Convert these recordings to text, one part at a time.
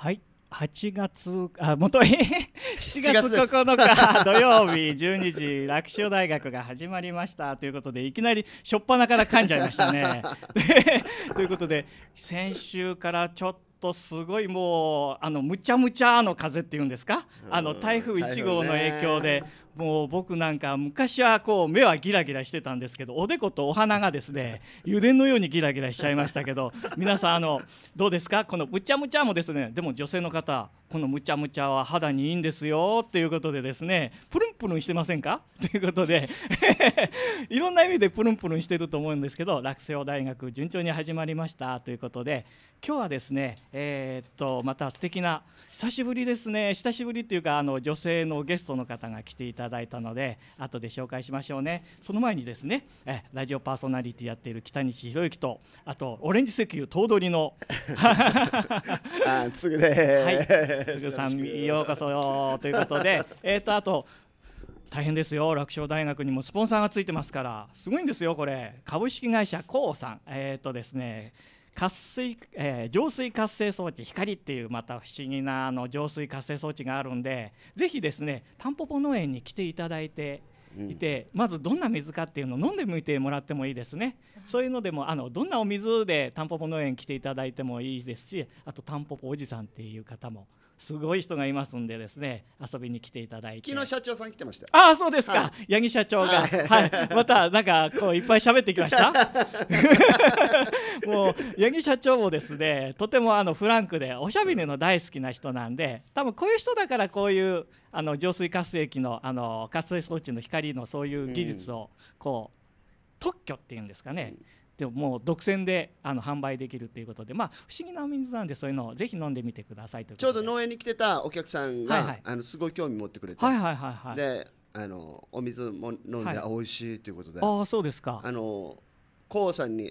はい8月あ元7 月9日 土曜日12時楽勝大学が始まりましたということでいきなり初っ端から噛んじゃいましたね。ということで先週からちょっととすごいもうあのむちゃむちゃの風っていうんですかあの台風1号の影響でもう僕なんか昔はこう目はギラギラしてたんですけどおでことお花がですね 油田のようにギラギラしちゃいましたけど皆さんあのどうですかこのむちゃむちゃもですねでも女性の方このむちゃむちゃは肌にいいんですよということでですねプルンプルンしてませんか ということで いろんな意味でプルンプルンしてると思うんですけど落成大学順調に始まりましたということで今日はですねえー、っとまた素敵な久しぶりですね久しぶりっていうかあの女性のゲストの方が来ていただいたので後で紹介しましょうねその前にですねえラジオパーソナリティやっている北西博之とあとオレンジ石油頭取の あすぐではいすぐさんようこそということで、えっとあと大変ですよ楽勝大学にもスポンサーがついてますからすごいんですよこれ株式会社コウさんえっ、ー、とですね渇水、えー、浄水活性装置光っていうまた不思議なあの浄水活性装置があるんでぜひですねタンポポ農園に来ていただいていて、まずどんな水かっていうのを飲んでみてもらってもいいですね、そういうのでもあのどんなお水でタンポポ農園来ていただいてもいいですしあとタンポポおじさんっていう方もすごい人がいますんでですね遊びに来ていただいて昨日社長さん来てましたああそうですか、はい、八木社長が、はい、はい、またなんかこういっぱい喋ってきました もう八木社長もですねとてもあのフランクでおしゃべりの大好きな人なんで多分こういう人だからこういうあの浄水活性器のあの活性装置の光のそういう技術をこう、うん、特許っていうんですかね、うんでももう独占であの販売できるということで、まあ、不思議なお水なんでそういうのをぜひ飲んでみてくださいとちょうど農園に来てたお客さんが、はいはい、あのすごい興味持ってくれて、はいはいはいはい、であのお水も飲んで、はい、美味しいということでああそうですかあのコウさんに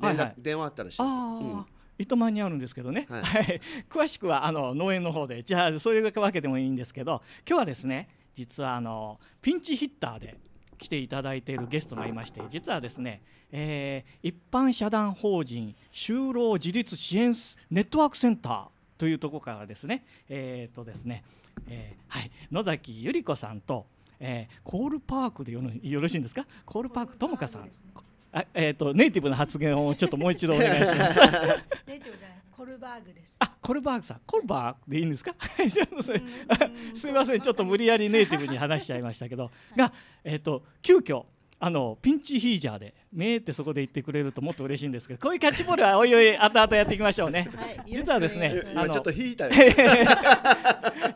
連絡、はいはい、電話あったらしいあ、うん、糸満にあるんですけどね、はい、詳しくはあの農園の方でじゃあそういうわけでもいいんですけど今日はですね実はあのピンチヒッターで来ていただいているゲストがいまして実はですね、えー、一般社団法人就労自立支援ネットワークセンターというところからですねえっ、ー、とですね、えー、はい野崎由里子さんと、えー、コールパークでよよろしいんですかコールパークともかさん、ね、あえっ、ー、とネイティブな発言をちょっともう一度お願いします。ネイティブじゃないコルバーグです。あ、コルバーグさん、コルバーグでいいんですか？すみません、ちょっと無理やりネイティブに話しちゃいましたけど、が、えっ、ー、と急遽あのピンチヒージャーで名ってそこで言ってくれるともっと嬉しいんですけどこういうキャッチボールはおいおい後々やっていきましょうね、はい、実はですねあの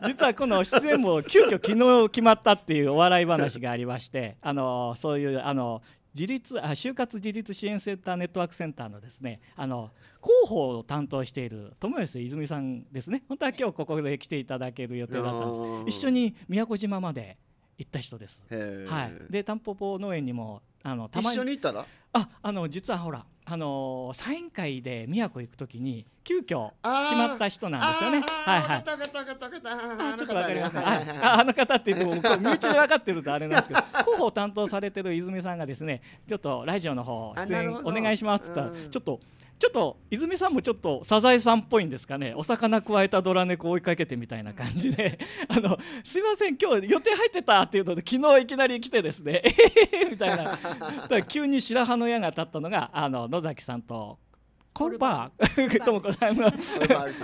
実はこの出演も急遽昨日決まったっていうお笑い話がありましてあのそういうあの自立あ就活自立支援センターネットワークセンターのですねあの広報を担当している友吉泉さんですね本当は今日ここで来ていただける予定だったんです一緒に宮古島まで行った人です。はい、でタンポポ農園にもあのたまに一緒に行ったらああの実はほらあのサイン会で宮古行くときに急遽決まった人なんですよね。はいはい。ちょっとわかります。ああの方って言っても身内で分かってるとあれなんですけど、広報担当されてる泉さんがですね、ちょっとラジオの方出演お願いしますって言ったらちょっと。ちょっと泉さんもちょっとサザエさんっぽいんですかねお魚くわえたドラ猫追いかけてみたいな感じで「あのすいません今日予定入ってた」っていうので昨日いきなり来てですねえ みたいな 急に白羽の矢が立ったのがあの野崎さんとコルバー智子さんの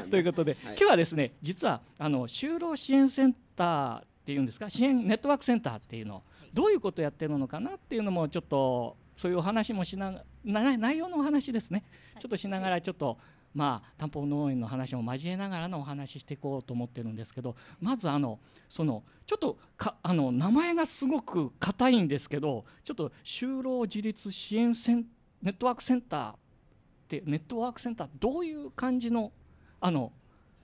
ということで、はい、今日はですね実はあの就労支援センターっていうんですか支援ネットワークセンターっていうのどういうことやってるのかなっていうのもちょっとそういうお話もしなな内容のお話ですね、はい、ちょっとしながらちょっと、まあ、担保農園の話も交えながらのお話ししていこうと思ってるんですけどまずあのそのちょっとかあの名前がすごく硬いんですけどちょっと就労自立支援センネットワークセンターってネットワークセンターどういう感じのあの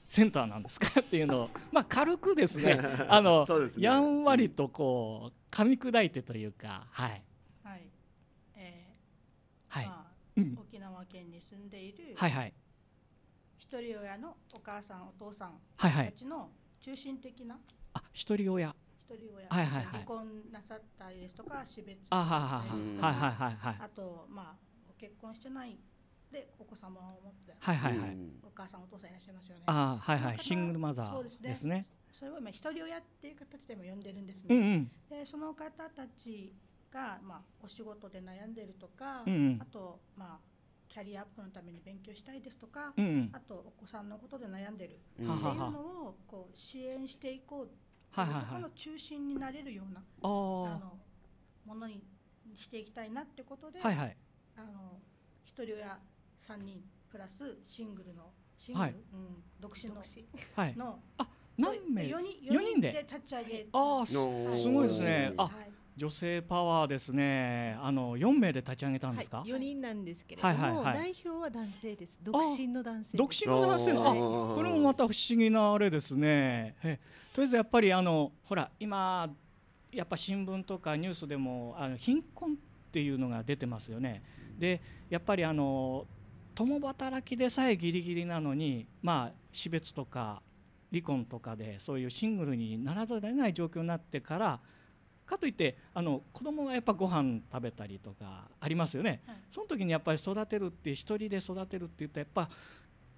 センターなんですかっていうのを、まあ、軽くですねあの ね、やんわりとこう噛み砕いてというか、はい、川県に住んでいる、はい一人親のお母さんお父さんたちの中心的な、あ一人親一人親、はいはい離婚なさったりですとか死別とははいはいあとまあご結婚してないでお子様を持ってはいはいはいお母さんお父さんいらっしゃいますよねあはいはいシングルマザーですねそれを今一人親っていう形でも呼んでるんですね、でその方たちがまあお仕事で悩んでるとか、うん、あとまあキャリアアップのために勉強したいですとか、うん、あとお子さんのことで悩んでるっていうのをこう支援していこう、はいそこの中心になれるようなあのものにしていきたいなってことで、はいはい、あの一人親3人プラスシングルのシングル、はい、うん、独身のはい、のあ何名4人 ,4 人で立ち上げああすごいですね、はい女性パワーですねあの四名で立ち上げたんですか、はい、人なんですけれども、はいはいはい、代表は男性です独身の男性独身の男性の、これもまた不思議なあれですねとりあえずやっぱりあのほら今やっぱ新聞とかニュースでもあの貧困っていうのが出てますよね、でやっぱりあの共働きでさえギリギリなのにまあ死別とか離婚とかでそういうシングルにならざるを得ない状況になってからかといってあの子供がやっぱご飯食べたりとかありますよね、はい、その時にやっぱり育てるって一人で育てるって言ったらやっぱ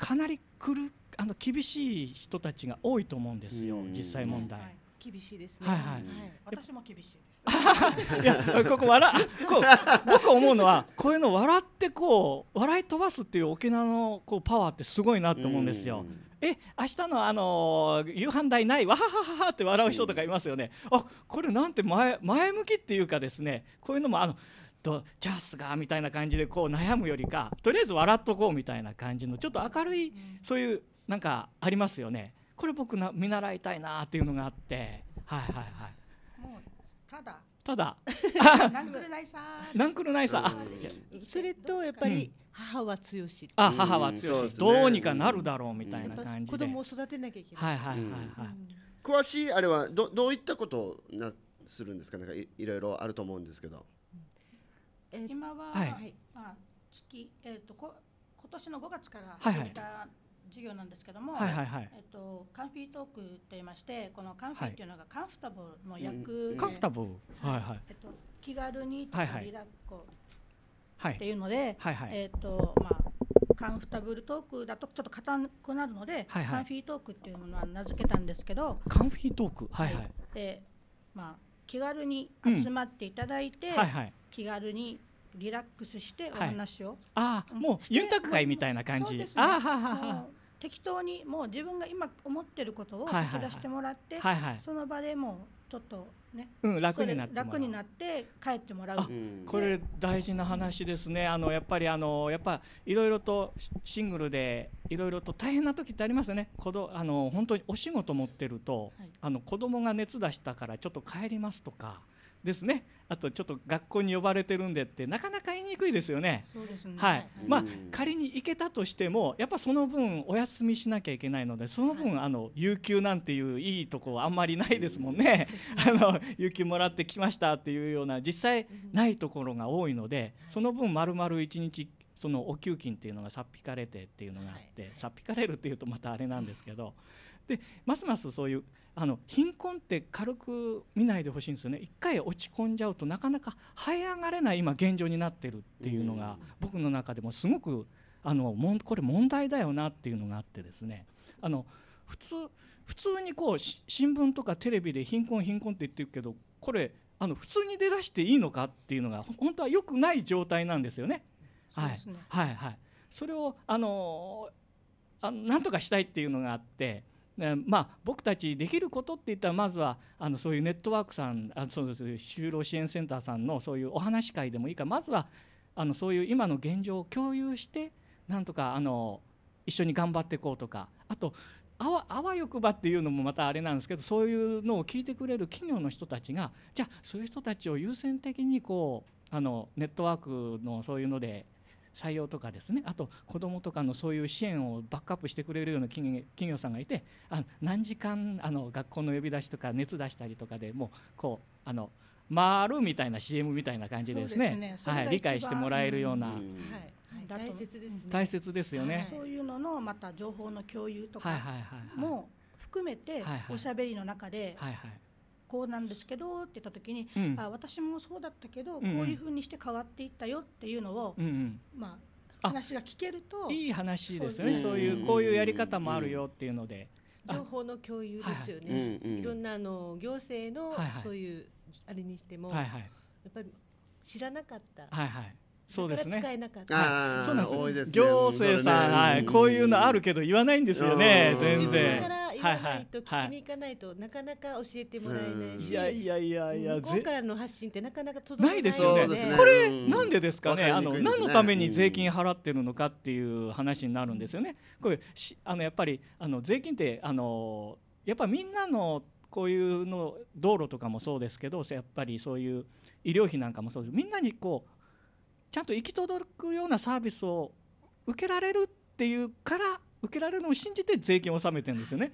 かなりくるあの厳しい人たちが多いと思うんですよ、実際問題。はい厳しいですね。はいはい。私も厳しいです。いやここ笑こう僕思うのはこういうの笑ってこう笑い飛ばすっていう沖縄のこうパワーってすごいなって思うんですよ。え明日のあの夕飯代ないわはははって笑う人とかいますよね、うん、あこれなんて前前向きっていうかですねこういうのもあのどチャンスがみたいな感じでこう悩むよりかとりあえず笑っとこうみたいな感じのちょっと明るいそういうなんかありますよねこれ僕な見習いたいなっていうのがあってはいはいはい。もうただただナンクルそれとやっぱり母は強しあ母は強しどうにかなるだろうみたいな感じで子供を育てなきゃいけないはいはいはいはい詳しいあれはどどういったことをなするんですかなんかいろいろあると思うんですけど今は、はいまあ、月、えっとこ今年の5月から始めた授業なんですけども、はいはいはい、えっとカンフィートークと言いまして、このカンフィーっていうのがカンフタブルの役、カンフタブル、はいはい。えっと気軽にリラックコっていうので、はいはい、えっとまあ。カンフタブルトークだとちょっと硬くなるので、はいはい、カンフィートークっていうものは名付けたんですけどカンフィートークはいはいで、まあ、気軽に集まっていただいて、うんはいはい、気軽にリラックスしてお話を、はい、ああもうユンタク会みたいな感じ、ね、ああははは適当にもう自分が今思ってることを書き出してもらって、はいはいはい、その場でもうちょっとね、うん、楽になって楽になって帰ってもらうこれ大事な話ですねあのやっぱりあのやっぱいろいろとシングルでいろいろと大変な時ってありますよね子どあの本当にお仕事持ってると、はい、あの子供が熱出したからちょっと帰りますとかですねあとちょっと学校に呼ばれてるんでってなかなか言いにくいですよね。はい、まあ、仮に行けたとしてもやっぱその分お休みしなきゃいけないのでその分、はい、あの有給なんていういいとこはあんまりないですもんね。あの有給もらってきましたっていうような実際ないところが多いのでその分丸々1日そのお給金っていうのがさっ引かれてっていうのがあって、さっ引かれるっていうとまたあれなんですけどでますますそういうあの貧困って軽く見ないでほしいんですよね一回落ち込んじゃうとなかなか這い上がれない今現状になってるっていうのが僕の中でもすごくあのもんこれ問題だよなっていうのがあってですねあの普通普通にこう新聞とかテレビで貧困貧困って言ってるけどこれあの普通に出だしていいのかっていうのが本当は良くない状態なんですよね。はい、ね、はいはいそれをあのあなんとかしたいっていうのがあってまあ、僕たちできることっていったらまずはあのそういうネットワークさんあそうです就労支援センターさんのそういうお話会でもいいからまずはあのそういう今の現状を共有してなんとかあの一緒に頑張っていこうとかあとあわあわよくばっていうのもまたあれなんですけどそういうのを聞いてくれる企業の人たちがじゃあそういう人たちを優先的にこうあのネットワークのそういうので採用とかですねあと子どもとかのそういう支援をバックアップしてくれるような企業さんがいてあ何時間あの学校の呼び出しとか熱出したりとかでもうこうあの回るみたいな CM みたいな感じですね、ね、はい、理解してもらえるような。はい大切ですね。大切ですよね、はい。そういうののまた情報の共有とかも含めておしゃべりの中でこうなんですけどって言った時に、うん、あ私もそうだったけど、こういうふうにして変わっていったよっていうのを、うんうん、まあ話が聞けるといい話ですねそういうこういうやり方もあるよっていうので。情報の共有ですよね、はい、いろんなあの行政のそういうあれにしても、はいはい、やっぱり知らなかった。はいはいそうですね。使えなかった。そうなんです。ですね、行政さん、はい、こういうのあるけど言わないんですよね。全然。言わないと聞きに行かないとなかなか教えてもらえないし、いやいやいやいや、向こうからの発信ってなかなか届かないですよね。これなんでですかね。あの何のために税金払ってるのかっていう話になるんですよね。これあのやっぱりあの税金ってあのやっぱみんなのこういうの道路とかもそうですけどやっぱりそういう医療費なんかもそうですみんなにこうちゃんと行き届くようなサービスを受けられるっていうから受けられるのを信じて税金を納めてるんですよね。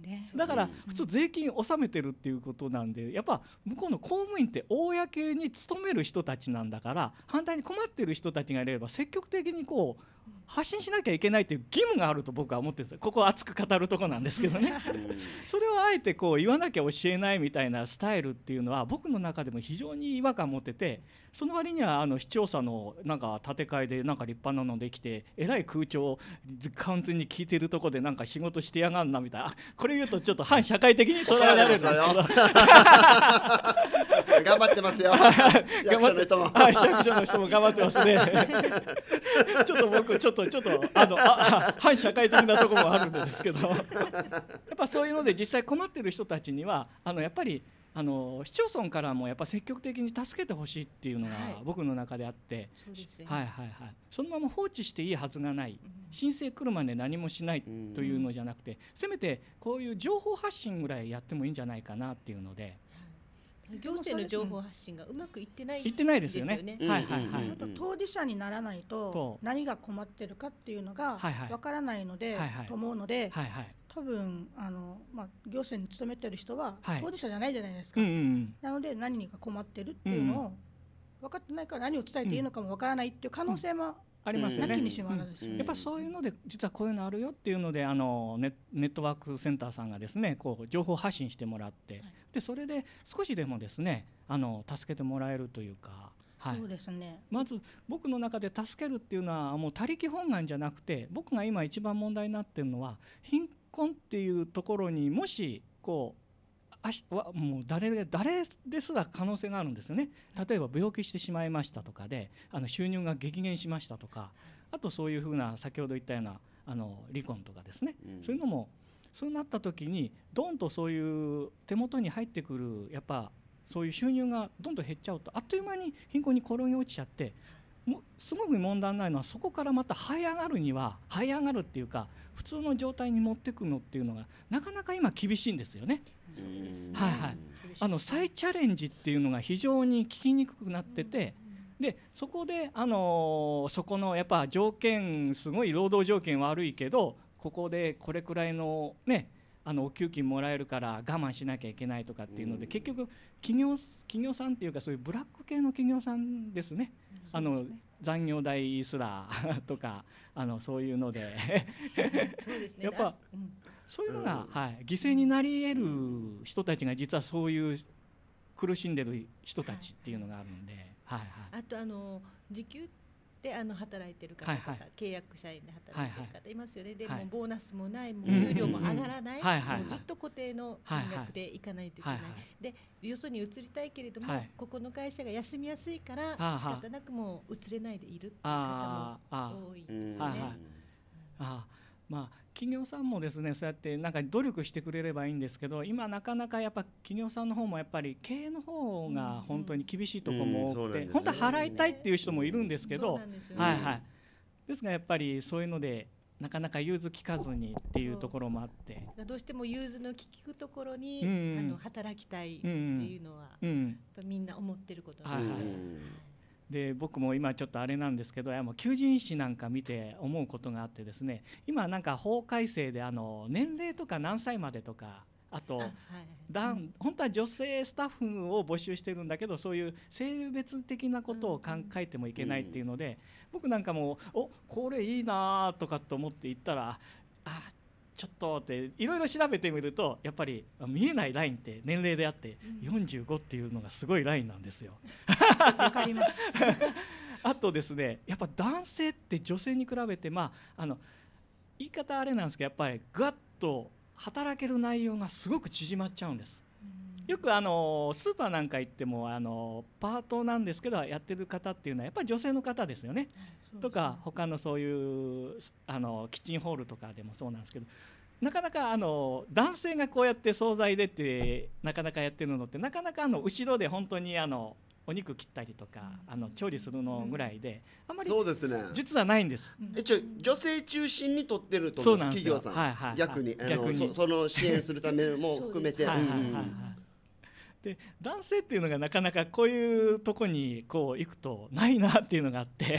ね、だから普通税金納めてるっていうことなんでやっぱ向こうの公務員って公に勤める人たちなんだから反対に困ってる人たちがいれば積極的にこう発信しなきゃいけないという義務があると僕は思ってるんですここ熱く語るとこなんですけどねそれをあえてこう言わなきゃ教えないみたいなスタイルっていうのは僕の中でも非常に違和感持っててその割にはあの視聴者のなんか建て替えでなんか立派なのできてえらい空調を完全に聞いてるとこでなんか仕事してやがんなみたいなこれ言うとちょっと反社会的に捉えられるんですけど頑張ってますよ役所の人も役所の人も頑張ってますね ちょっと僕ちょっとちょっとあのあ 反社会的なとこもあるんですけど やっぱそういうので実際困ってる人たちにはあのやっぱりあの市町村からもやっぱ積極的に助けてほしいっていうのが僕の中であって、はい、はいはいはいそのまま放置していいはずがない、うん、申請来るまで何もしないというのじゃなくて、うん、せめてこういう情報発信ぐらいやってもいいんじゃないかなっていうので。行政の情報発信がうまくいってない、ね、いってないですよね。はいはいはい。当事者にならないと何が困ってるかっていうのがわからないので、と思うので、はいはい、多分あのまあ行政に勤めてる人は当事者じゃないじゃないですか。なので何が困ってるっていうのを分かってないから何を伝えていいのかもわからないっていう可能性も、うんありますよね、やっぱそういうので実はこういうのあるよっていうのであのネットワークセンターさんがですねこう情報発信してもらって、はい、でそれで少しでもですねあの助けてもらえるというか。はい、そうですねまず僕の中で助けるっていうのはもう他力本願じゃなくて僕が今一番問題になってるのは貧困っていうところにもしこうはもう誰誰ですら可能性があるんですよね例えば病気してしまいましたとかであの収入が激減しましたとかあとそういうふうな先ほど言ったようなあの離婚とかですね、うん、そういうのもそうなった時にどんとそういう手元に入ってくるやっぱそういう収入がどんどん減っちゃうとあっという間に貧困に転げ落ちちゃってすごく問題ないのはそこからまた這い上がるには這い上がるっていうか普通の状態に持ってくのっていうのがなかなか今厳しいんですよね。はいはい、あの再チャレンジっていうのが非常に聞きにくくなってて。でそこで、あのそこのやっぱ条件すごい労働条件悪いけどここでこれくらいの、ね、あのお給金もらえるから我慢しなきゃいけないとかっていうので、結局企業企業さんっていうかそういうブラック系の企業さんですね。あの残業代すらとか あのそういうので そうです、ね、やっぱ、うん、そういうのが、はい、犠牲になり得る人たちが実はそういう苦しんでる人たちっていうのがあるんで、はいはい、はい、あとあの時給ってであの働いてる方とか、はいはい、契約社員で働いてる方いますよね、はいはい、でもボーナスもないもう給料も上がらない、うんうんうん、もうずっと固定の金額でいかないといけない、はいはい、でよそに移りたいけれども、はい、ここの会社が休みやすいから仕方なくもう移れないでいるっていう方も多いんですよね。まあ、企業さんもですねそうやってなんか努力してくれればいいんですけど今なかなかやっぱ企業さんの方もやっぱり経営の方が本当に厳しいところも多くて、本当は払いたいっていう人もいるんですけど、はいはいですがやっぱりそういうのでなかなか融通きかずにっていうところもあってどうしても融通の利くところに、あの働きたいっていうのは、みんな思ってることなんで、で僕も今ちょっとあれなんですけどもう求人誌なんか見て思うことがあってですね今なんか法改正であの年齢とか何歳までとかあと、はいん、本当は女性スタッフを募集してるんだけどそういう性別的なことを考えてもいけないっていうので、うん、僕なんかも「おこれいいな」とかと思って行ったら「あちょっとっていろいろ調べてみるとやっぱり見えないラインって年齢であって、45っていうのがすごいラインなんですよ。わかります あとですねやっぱ男性って女性に比べてまああの言い方あれなんですけどやっぱりわっと働ける内容がすごく縮まっちゃうんです。よくあのスーパーなんか行ってもあのパートなんですけどやってる方っていうのはやっぱり女性の方ですよね。とか他のそういうあのキッチンホールとかでもそうなんですけどなかなかあの男性がこうやって惣菜でってなかなかやってるのってなかなかあの後ろで本当にあのお肉切ったりとか、あの調理するのぐらいで、あんまりそうですね実はないんです。えちょ女性中心に取ってると思うんです企業さん、はいはい、逆に逆にその支援するためも含めて。はいはいはいはいで男性っていうのがなかなかこういうとこにこう行くとないなっていうのがあって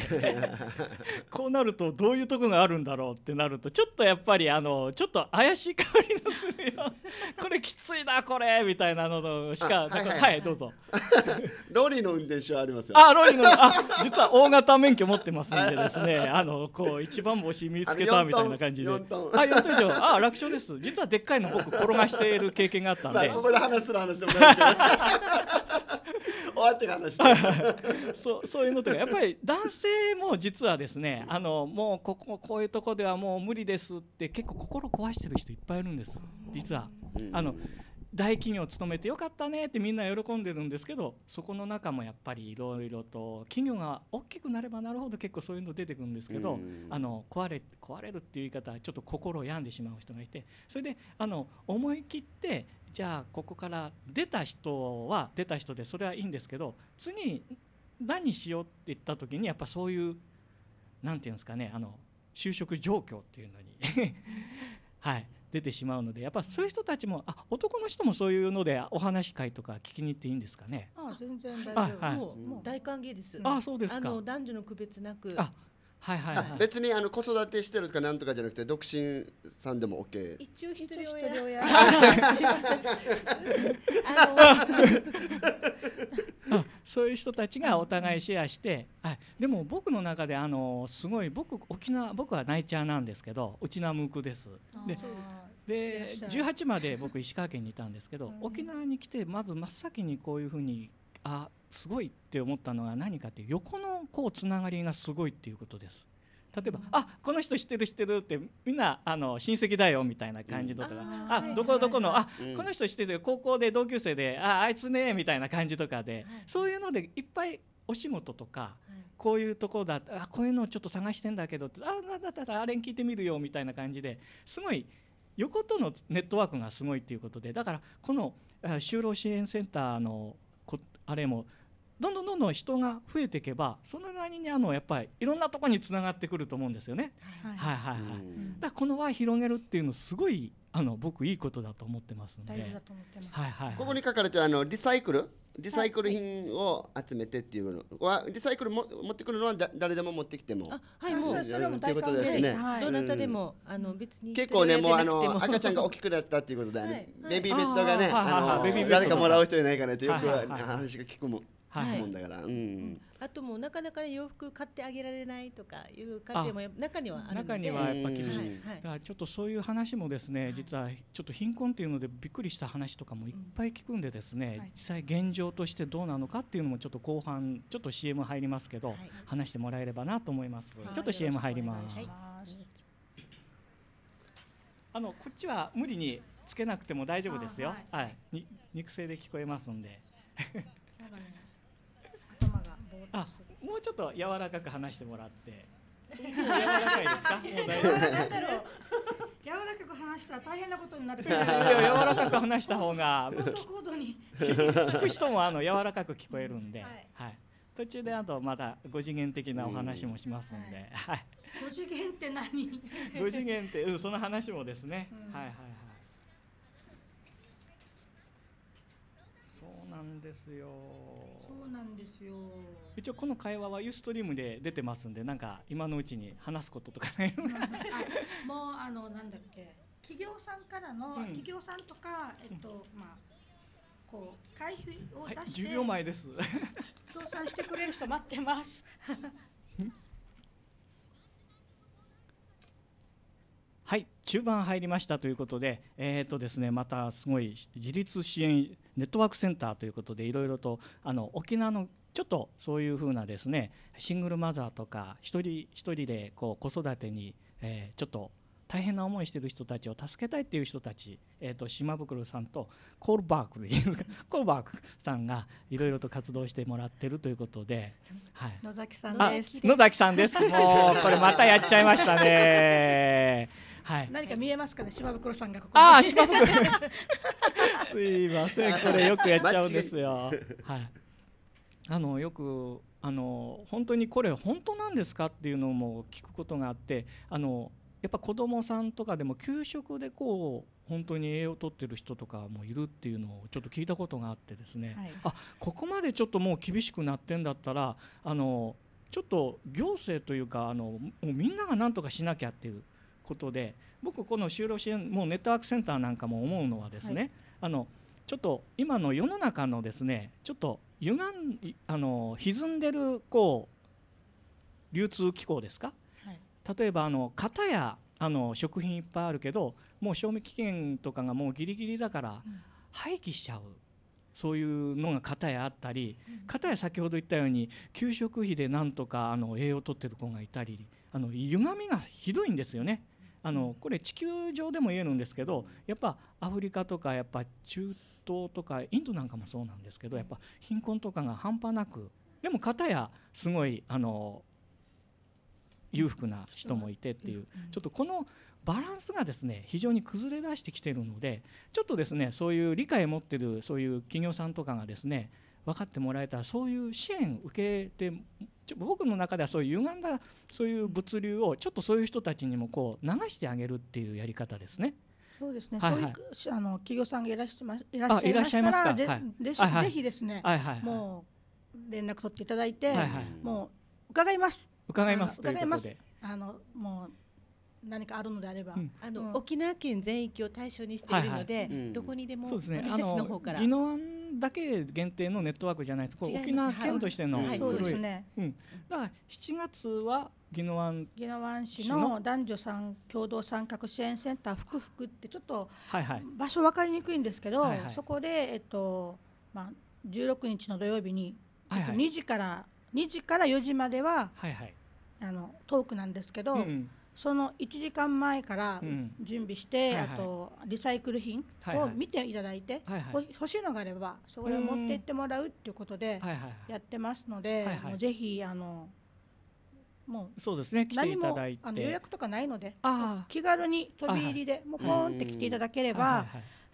こうなるとどういうとこがあるんだろうってなるとちょっとやっぱりあのちょっと怪しい香りのするよ これきついなこれみたいなのしかはい、はいはい、どうぞロリの運転手はありますよあロリのあ実は大型免許持ってますんでですね あのこう一番星見つけたみたいな感じであ4トン4トン以上あ楽勝です実はでっかいの僕転がしている経験があったんで、まあ、ここで話する話でもない 終わってる話そうそういうのとかやっぱり男性も実はですねあのもうこここういうとこではもう無理ですって結構心壊してる人いっぱいいるんです実は。あの大企業勤めてよかったねってみんな喜んでるんですけどそこの中もやっぱりいろいろと企業が大きくなればなるほど結構そういうの出てくるんですけどあの壊れ壊れるっていう言い方はちょっと心を病んでしまう人がいてそれであの思い切ってじゃあここから出た人は出た人でそれはいいんですけど次に何しようって言った時にやっぱそういうなんていうんですかねあの就職状況っていうのに はい、出てしまうのでやっぱそういう人たちもあ男の人もそういうのでお話会とか聞きに行っていいんですかねあ全然大丈夫、はい、もう大歓迎ですあそうですあの男女の区別なくあはいはい、はい、別にあの子育てしてるとかなんとかじゃなくて独身さんでも OK 一応一人親そういう人たちがお互いシェアして、はい、でも僕の中であのすごい僕沖縄僕はナイチャーなんですけどうちなむくですでで18まで僕石川県にいたんですけど、沖縄に来てまず真っ先にこういうふうにあすごいって思ったのは何かっていう横のこうつながりがすごいっていうことです。例えば「あこの人知ってる知ってる」ってみんなあの親戚だよみたいな感じとか「あどこどこの、あこの人知ってる高校で同級生でああいつね」みたいな感じとかで、そういうのでいっぱいお仕事とか、こういうとこだあこういうのをちょっと探してんだけどあだったらあれに聞いてみるよみたいな感じですごい横とのネットワークがすごいっていうことでだからこの就労支援センターのあれもどんどんどんどん人が増えていけばそのなりにあのやっぱりいろんなところにつながってくると思うんですよね。はい、はい、はいはい、だからこの輪広げるっていうのすごいあの僕いいことだと思ってますので。はいはい、ここに書かれてるあのリサイクル。リサイクル品を集めてっていうのは、リサイクルも持ってくるのはだ誰でも持ってきても。あはい、もう、それも大歓迎ですね。どなたでも、あの、別に。結構ね、もう、あの、赤ちゃんが大きくなったっていうことで、ベビーベッドがね、あの、誰かもらう人いないかねって、よく話が聞くも。はい、もんだから、うん、うん、あともうなかなか、ね、洋服買ってあげられないとかいう家庭も中にはある中にはやっぱ厳しい、だからちょっとそういう話もですね実はちょっと貧困っていうのでびっくりした話とかもいっぱい聞くんでですね、うん、実際現状としてどうなのかっていうのもちょっと後半ちょっと CM 入りますけど、はい、話してもらえればなと思います、はい、ちょっと CM 入ります、あのこっちは無理につけなくても大丈夫ですよはい、肉声で聞こえますんでだ からあもうちょっと柔らかく話してもらって柔らかいですか柔らかく話したら大変なことになってる柔らかく話した方が聞く人もあの柔らかく聞こえるんで、はい、はい、途中であとまた五次元的なお話もしますんで、はい、5次元って何五次元って、うん、その話もですね、うん、はいはいはいそうなんですよそうなんですよ一応この会話はユーストリームで出てますんでなんか今のうちに話すこととかないのか もうあのなんだっけ企業さんからの、うん、企業さんとかえっと、うん、まあこう会費を出して、はい、10秒前です協賛してくれる人待ってます はい中盤入りましたということでえっ、ー、とですねまたすごい自立支援ネットワークセンターということでいろいろとあの沖縄のちょっとそういうふうなですねシングルマザーとか一人一人でこう子育てに、えー、ちょっと大変な思いしている人たちを助けたいっていう人たち、えーと、島袋さんとコールバークでいいですかコールバークさんがいろいろと活動してもらっているということで、はい、野崎さんです野崎さんです もうこれまたやっちゃいましたねはい、何か見えますかね島袋さんがここああ島袋 すいませんこれよくやっちゃうんですよはいあのよくあの本当にこれ本当なんですかっていうのも聞くことがあってあのやっぱ子どもさんとかでも給食でこう本当に栄養をとってる人とかもいるっていうのをちょっと聞いたことがあってですね、はい、あここまでちょっともう厳しくなってんだったらあのちょっと行政というかあのもうみんなが何とかしなきゃっていうことで僕この就労支援もうネットワークセンターなんかも思うのはですね、はい、あのちょっと今の世の中のですねちょっと歪んあの歪んでるこう流通機構ですか例えばあの型やあの食品いっぱいあるけどもう賞味期限とかがもうギリギリだから廃棄しちゃう。そういうのが片やあったり片や先ほど言ったように給食費でなんとかあの栄養をとってる子がいたりあの歪みがひどいんですよね。あのこれ地球上でも言えるんですけどやっぱアフリカとかやっぱ中東とかインドなんかもそうなんですけどやっぱ貧困とかが半端なくでも片やすごいあの裕福な人もいてっていうちょっとこのバランスがですね非常に崩れ出してきてるのでちょっとですねそういう理解を持ってるそういう企業さんとかがですね分かってもらえたらそういう支援受けて僕の中ではそういう歪んだそういう物流をちょっとそういう人たちにもこう流してあげるっていうやり方ですね。そうですね。はいはい、そういうあの企業さんがいらっしゃいまいらっしゃいまはい、らで、はいはい、ぜひですね、はいはいはい、もう連絡取っていただいて、はいはい、もう伺います。伺います伺いますあのもう何かあるのであれば、うん、あの、うん、沖縄県全域を対象にしているので、はいはい、どこにでも、うん、ね、私たちの方から宜野湾だけ限定のネットワークじゃないですこ沖縄県としての、はい、そうですね、うん、だから7月は宜野湾宜野湾市の男女ん共同参画支援センター福福ってちょっと場所分かりにくいんですけど、はいはい、そこでえっとまあ16日の土曜日に、はいはい、2時から2時から4時までは、はいはい、あのトークなんですけど、うん、その1時間前から準備して、うんはいはい、あとリサイクル品を見ていただいて、はいはい、欲しいのがあればそれを持って行ってもらうっていうことでやってますので、はいはい、もうぜひあのもうそうですね何もあの予約とかないので気軽に飛び入りでもうポーンって来ていただければ。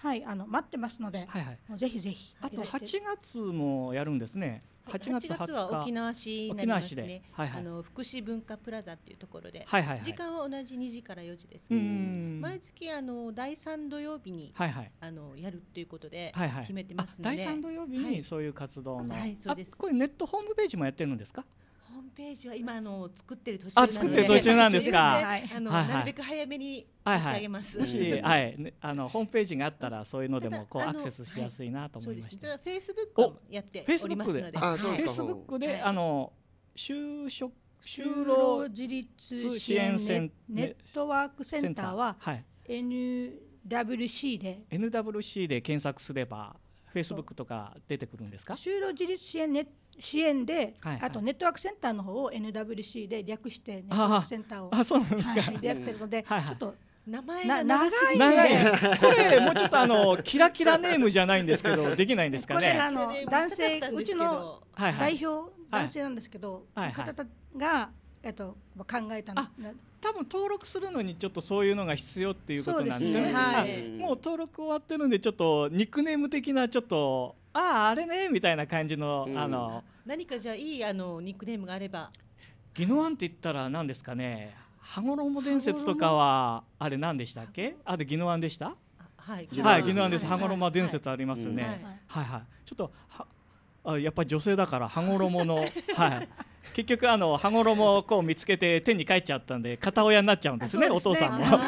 はい、あの待ってますので、はいはい、もうぜひぜひ。あと8月もやるんですね。8月 ,8 月は沖縄市になりますね、はいはい、あの福祉文化プラザっていうところで、はいはいはい、時間は同じ2時から4時です毎月あの第3土曜日に、はいはい、あのやるということで決めてますので、はいはい、第3土曜日にそういう活動の、はい、はい、そうですこれネットホームページもやってるんですかームページは今あの作ってる途中あ作ってる途中なんですか。はい、あの、はいはい、なるべく早めに立ち上げます。はいはい、はいあのホームページがあったらそういうのでもこうアクセスしやすいなと思いました。フェイスブックをやっておりますので、フェイスブックであの就職就労自立支援センネットワークセンターははい、NWC で NWC で検索すれば。フェイスブックとか出てくるんですか就労自立支援,、ね、支援で、はいはい、あとネットワークセンターの方を NWC で略してネットワークセンターをあそうなんですか、はやってるので、はいはい、ちょっと名前が長い長いこれもうちょっとあのキラキラネームじゃないんですけど できないんですかね。これあの男性うちの代表、はいはい、男性なんですけど、はいはい、方がえっと、考えたの多分登録するのにちょっとそういうのが必要っていうことなんですよね。ねはい、もう登録終わってるんでちょっとニックネーム的なちょっとあああれねみたいな感じの、うん、あの何かじゃあいいあのニックネームがあればギノワンって言ったら何ですかね羽衣伝説とかはあれ何でしたっけあれギノワンでしたはい、はい、ギノワンです、羽衣伝説ありますよね、はい、はいはい、ちょっとはあやっぱり女性だから羽衣のはい結局あの羽衣こう見つけて手に書いちゃったんで片親になっちゃうんですね、ね、お父さんも。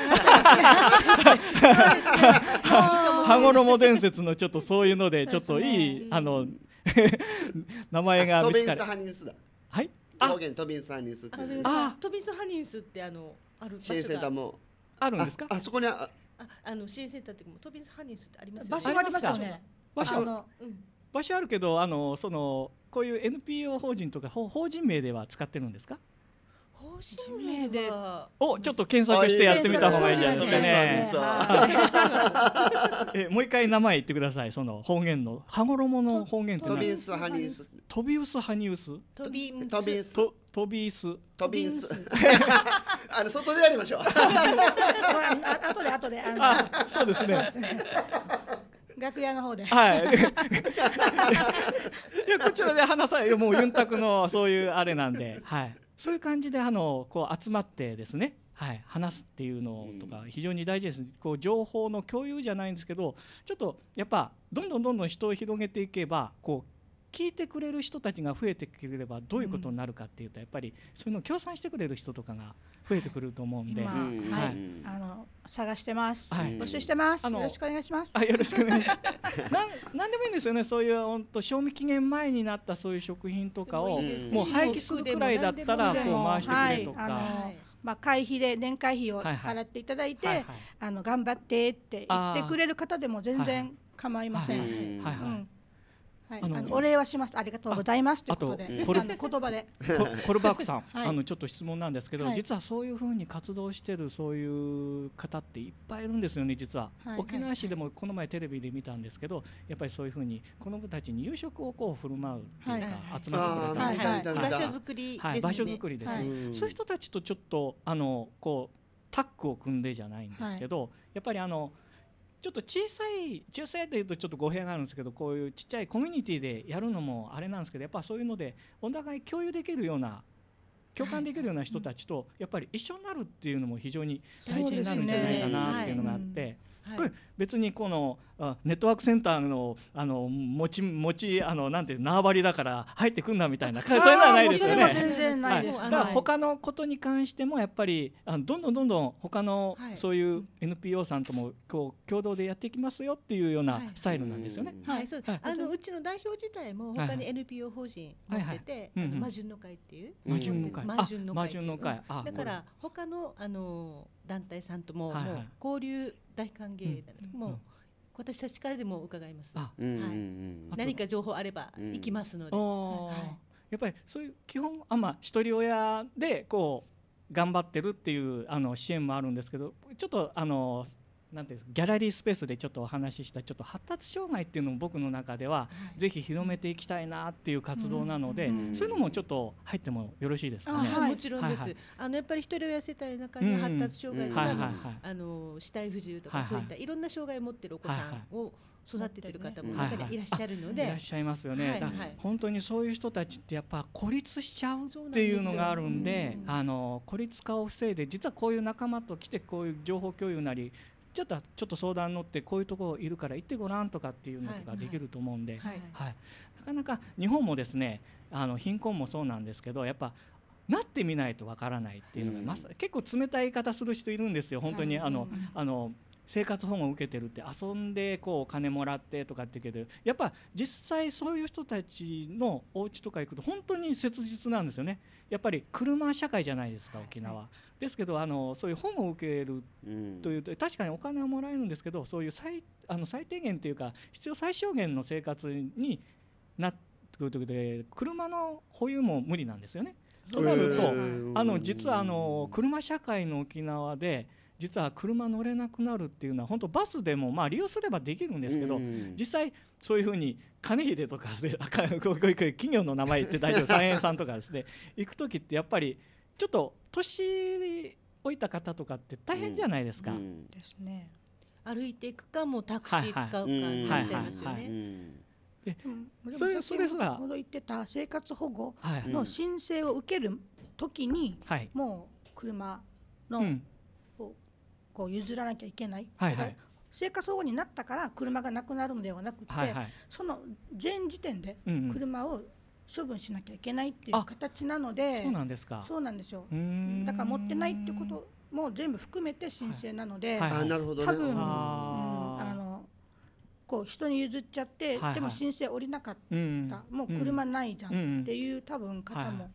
羽衣伝説のちょっとそういうのでちょっといいあの 名前が見つかる。はい。あ、トビンスハニンスってあ、トビンスハニンスってあのあるシンセもあるんですか。あそこにああの新鮮だっていトビンスハニンスってありますよね。場所ありますよね。場所の、うん、場所あるけどあのそのこういう NPO 法人とか法人名では使ってるんですか法人名でをちょっと検索してやってみた方がいいんじゃないですかね。えもう一回名前言ってください。その方言の羽衣の方言って何？トビウスハニウス。トビウスハニウス。トビウス。トビウス。トビス。トビス。あの外でやりましょう。あ後で後で。あそうですね。楽屋の方ではい いやこちらで話さないもうユンタクのそういうあれなんで、はい、そういう感じであのこう集まってですねはい、話すっていうのとか非常に大事です、こう情報の共有じゃないんですけどちょっとやっぱどんどんどんどん人を広げていけばこう聞いてくれる人たちが増えてくれればどういうことになるかっていうとやっぱりそういうのを協賛してくれる人とかが増えてくると思うんで、はい、はい、あの探してます、はい、募集してます、よろしくお願いします。あよろしくお願いします。なんなんでもいいんですよね、そういう本当賞味期限前になったそういう食品とかをもう廃棄するくらいだったらこう回してくれとか。はいまあ、会費で年会費を払っていただいて、あの頑張ってって言ってくれる方でも全然構いません。はいはい、うんあのお礼はしますありがとうございますあということで言葉で コルバークさん、あのちょっと質問なんですけど、実はそういうふうに活動してるそういう方っていっぱいいるんですよね実は、沖縄市でもこの前テレビで見たんですけどやっぱりそういうふうに子どもたちに夕食をこう振る舞うっていうか、集まってくれたり場所作りですね、場所作りです、そういう人たちとちょっとあのこうタッグを組んでじゃないんですけど、やっぱりあのちょっと小さい小さいというとちょっと語弊があるんですけどこういうちっちゃいコミュニティでやるのもあれなんですけどやっぱそういうのでお互い共有できるような共感できるような人たちとやっぱり一緒になるっていうのも非常に大事になるんじゃないかなっていうのがあって。これ別にこのあネットワークセンターのあの持ち持ちあのなんていう縄張りだから入ってくんなみたいなそういうのはないですよね。全然ないです、はい、だから他のことに関してもやっぱりあのどんどんどんどん他のそういう NPO さんともこう共同でやっていきますよっていうようなスタイルなんですよね。はい、うあのうちの代表自体も他に NPO 法人持ってて、魔順の会っていう。魔順の会。魔順の会。だから他のあの団体さんとももう交流大歓迎だなと、もう私たちからでも伺います。はい、何か情報あれば行きますので、はい、やっぱりそういう基本あまあ一人親でこう頑張ってるっていうあの支援もあるんですけどちょっとあのなんていうギャラリースペースでちょっとお話ししたちょっと発達障害っていうのも僕の中では、ぜひ広めていきたいなっていう活動なので、そういうのもちょっと入ってもよろしいですかね。はい、もちろんです、あのやっぱり一人親世帯の中に発達障害とか、あの肢体不自由とか、そういったいろんな障害を持ってるお子さんを、育ててる方も中でいらっしゃるので、いらっしゃいますよね、はいはい、本当にそういう人たちってやっぱ孤立しちゃうっていうのがあるんで、うん、あの孤立化を防いで実はこういう仲間と来てこういう情報共有なりちょっとちょっと相談乗ってこういうとこいるから行ってごらんとかっていうのとかできると思うんで、はい、はい、なかなか日本もですねあの貧困もそうなんですけどやっぱなってみないとわからないっていうのが、うん、結構冷たい言い方する人いるんですよ本当にあの、あの。あの生活保護を受けてるって遊んでこうお金もらってとかって言うけどやっぱ実際そういう人たちのお家とか行くと本当に切実なんですよねやっぱり車社会じゃないですか沖縄、はい、ですけどあのそういう保護を受けるというと、うん、確かにお金はもらえるんですけどそういう最あの最低限というか必要最小限の生活になってくるとで車の保有も無理なんですよね。となるとあの実はあの車社会の沖縄で実は車乗れなくなるっていうのは本当バスでもまあ利用すればできるんですけど、実際そういうふうに金秀とかで 企業の名前言って大丈夫三円さんとかですね行く時ってやっぱりちょっと年老いた方とかって大変じゃないですか。ですね。歩いていくかもタクシー使うかになっちゃいますよね。で、それそれさ、ほ言ってた生活保護の申請を受ける時に、もう車のこう譲らなきゃいけない。はいはい生活保護になったから車がなくなるのではなくて、はいはい、その前時点で車を処分しなきゃいけないっていう形なので、そうなんですかそうなんですよだから持ってないってことも全部含めて申請なので、はいはい、多分、ね、あのこう人に譲っちゃって、はいはい、でも申請降りなかった、うんもう車ないじゃんっていう、うん多分方も。はい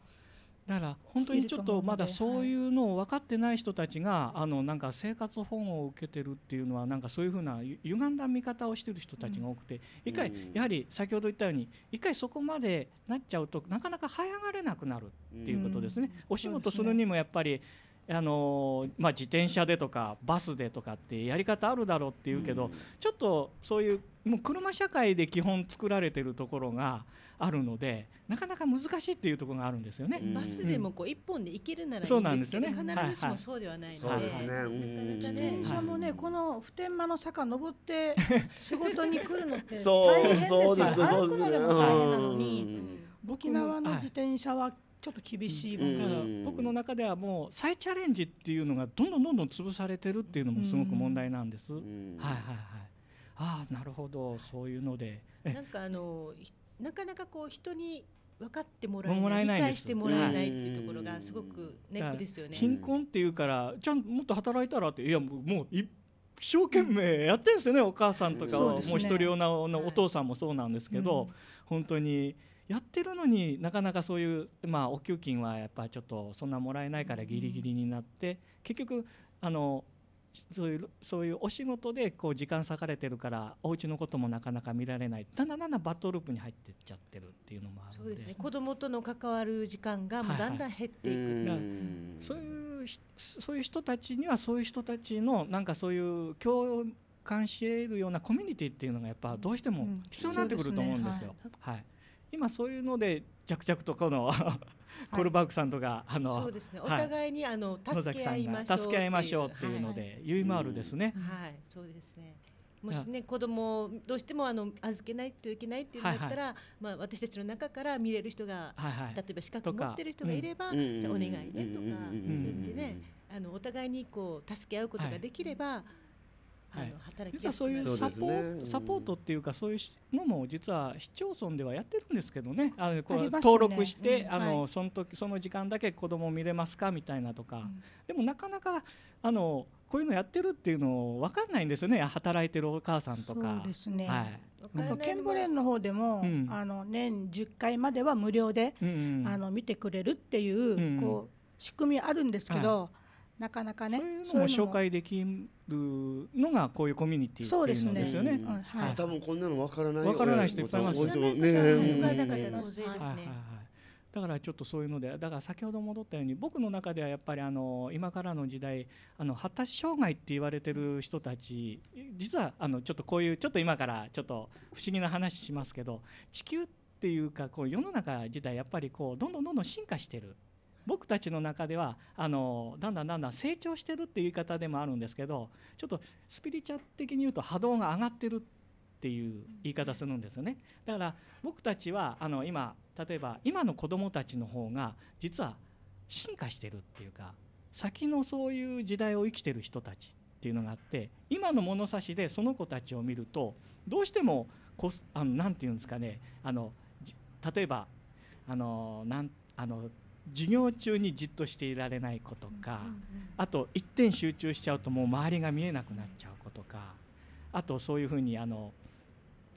だから本当にちょっとまだそういうのを分かってない人たちが、あのなんか生活保護を受けてるっていうのはなんかそういうふうな歪んだ見方をしてる人たちが多くて、一回やはり先ほど言ったように一回そこまでなっちゃうとなかなか這い上がれなくなるっていうことですね。お仕事するにもやっぱりあのまあ、自転車でとかバスでとかってやり方あるだろうっていうけど、ちょっとそういうもう車社会で基本作られてるところがあるのでなかなか難しいっていうところがあるんですよね。バスでもこう一本で行けるならそうなんですよね。必ずしもそうではないので、すね。自転車もねこの普天間の坂登って仕事に来るのって大変ですよ。歩くまでも大変なのに、沖縄の自転車はちょっと厳しい、の、うん、僕の中ではもう再チャレンジっていうのがどんどんどんどん潰されてるっていうのもすごく問題なんです。うん、はいはいはい。ああなるほどそういうので。なんかあのなかなかこう人に分かってもらえない理解してもらえないっていうところがすごくネックですよね。貧困っていうからちゃん、もっと働いたらっていやもう一生懸命やってるんですよね、お母さんとかは、うんね、もう一人親のお父さんもそうなんですけど、はい、本当に。やってるのになかなかそういう、まあ、お給金はやっぱちょっとそんなもらえないからギリギリになって、結局あのそういうそういうお仕事でこう時間割かれてるからお家のこともなかなか見られないだんだんだんだんバトループに入ってっちゃってるっていうのもあるそうですね子供との関わる時間がもうだんだん減っていく、はいはい、そういうそういう人たちにはそういう人たちのなんかそういう共感し得るようなコミュニティっていうのがやっぱどうしても必要になってくると思うんですよ。うんすね、はい、はい今そういうので着々とこのコルバークさんとか、あのそうですね、お互いにあの助け合いましょう助け合いましょうっていうので、ゆいまーるですね、はい、そうですね。もしね子供どうしてもあの預けないといけないっていうんだったら、はいはい、まあ、私たちの中から見れる人が、はいはい、例えば資格持ってる人がいれば、うん、じゃお願いねとか、うん、そうやってねあのお互いにこう助け合うことができれば、はいあの働き実はそういうサポート、サポートっていうかそういうのも実は市町村ではやってるんですけどねあのこう登録して、あのその時その時間だけ子供見れますかみたいなとか、でもなかなかあのこういうのやってるっていうの分かんないんですよね働いてるお母さんとか。そうですね、はい、ケンブレンの方でも、うん、あの年10回までは無料で、うんうん、あの見てくれるっていううんうん、こう仕組みあるんですけど。はいなかなかねそういうのも紹介できるのがこういうコミュニティっていうのですよね。はい、多分こんなのわからないわからない人いっぱいいますね。だからちょっとそういうのでだから先ほど戻ったように僕の中ではやっぱりあの今からの時代あの発達障害って言われてる人たち実はあのちょっとこういうちょっと今からちょっと不思議な話しますけど地球っていうかこう世の中自体やっぱりこうどんどんどんどん進化してる。僕たちの中ではあのだんだんだんだん成長してるっていう言い方でもあるんですけどちょっとスピリチュア的に言うと波動が上がってるっていう言い方するんですよねだから僕たちはあの今例えば今の子どもたちの方が実は進化してるっていうか先のそういう時代を生きてる人たちっていうのがあって今の物差しでその子たちを見るとどうしても何て言うんですかねあの例えばあのなんあの授業中にじっとしていられないことか、あと一点集中しちゃうともう周りが見えなくなっちゃうことかあとそういうふうにあの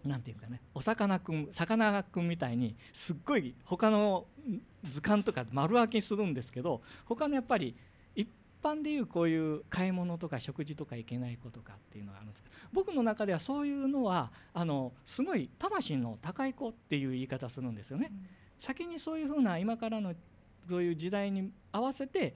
なんていうかねお魚くん魚くんみたいにすっごい他の図鑑とか丸分けするんですけど他のやっぱり一般でいうこういう買い物とか食事とか行けない子とかっていうのがあるんですけど僕の中ではそういうのはあのすごい魂の高い子っていう言い方するんですよね。先にそういうふな今からのそういう時代に合わせて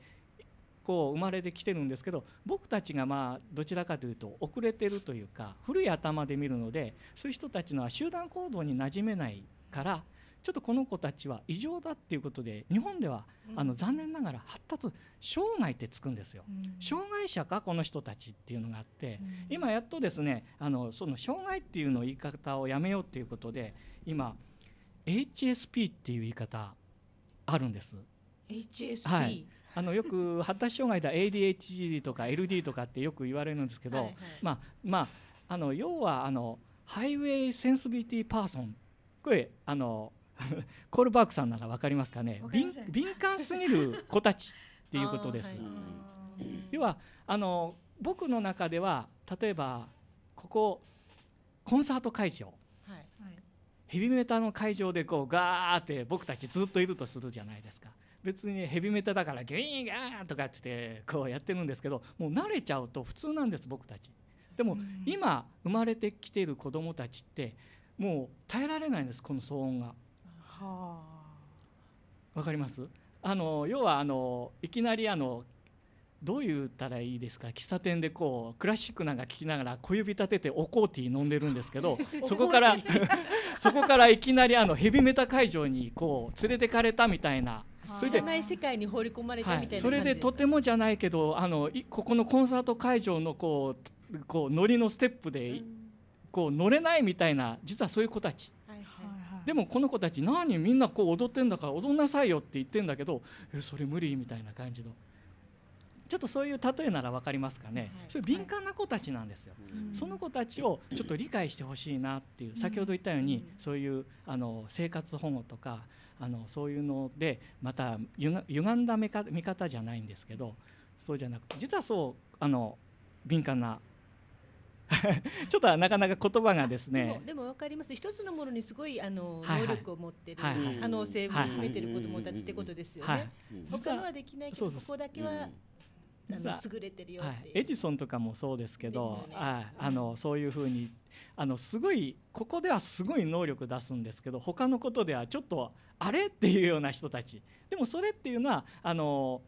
こう生まれてきてるんですけど僕たちがまあどちらかというと遅れてるというか古い頭で見るのでそういう人たちのは集団行動に馴染めないからちょっとこの子たちは異常だっていうことで日本ではあの残念ながら発達障害ってつくんですよ、うん、障害者かこの人たちっていうのがあって、うん、今やっとですねあのその障害っていうの言い方をやめようっていうことで今 HSP っていう言い方あるんです h s はい、あのよく発達障害だ ADHD とか LD とかってよく言われるんですけど、はいはい、まあまああの要はあのハイウェイセンシビリティパーソンこれあの コールバークさんなら分かりますかね敏感すぎる子たちっていうことです。はい、要はあの僕の中では例えばここコンサート会場、はいはい、ヘビメタの会場でこうガーって僕たちずっといるとするじゃないですか。別にヘビメタだからギュイーンガーとかっつってこうやってるんですけどもう慣れちゃうと普通なんです僕たち。でも今生まれてきている子どもたちってもう耐えられないんですこの騒音が。わかりますあの要はあのいきなりあのどう言ったらいいですか喫茶店でこうクラシックなんか聴きながら小指立てておコーティー飲んでるんですけど そこから そこからいきなりあのヘビメタ会場にこう連れてかれたみたいな知らない世界に放り込まれたみたいな、はい、それでとてもじゃないけどあのここのコンサート会場のこうこうノリのステップで、こう乗れないみたいな実はそういう子たち。でもこの子たち何みんなこう踊ってんだから踊んなさいよって言ってんだけどそれ無理みたいな感じのちょっとそういう例えなら分かりますかね、はい、それ敏感な子たちなんですよ、はい、その子たちをちょっと理解してほしいなっていう、うん、先ほど言ったように、うん、そういうあの生活保護とかあのそういうのでまたゆが歪んだ見方じゃないんですけどそうじゃなくて実はそうあの敏感な ちょっとなかなか言葉がですねでもで分かります一つのものにすごいあの、はいはい、能力を持ってる、はいはい、可能性を秘めてる子どもたちってことですよね、はい他のはできないけどここだけは、うん、あの優れてるよはい、エジソンとかもそうですけど、ね、い、あのそういうふうにあのすごいここではすごい能力出すんですけど他のことではちょっとあれっていうような人たちでもそれっていうのはあの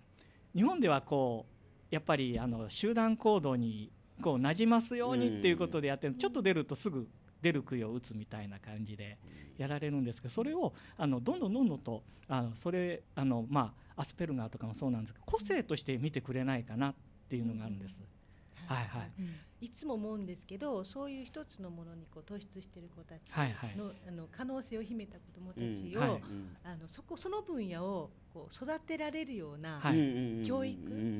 日本ではこうやっぱりあの集団行動にこうなじますようにっていうことでやってるちょっと出るとすぐ出る杭を打つみたいな感じでやられるんですけどそれをあのどんどんどんどんとあのそれあのまあアスペルガーとかもそうなんですけど個性として見てくれないかなっていうのがあるんです。うんはいはいいつも思うんですけどそういう一つのものにこう突出してる子たちの,、あの可能性を秘めた子どもたちを、あのそこその分野をこう育てられるようなはい、教育、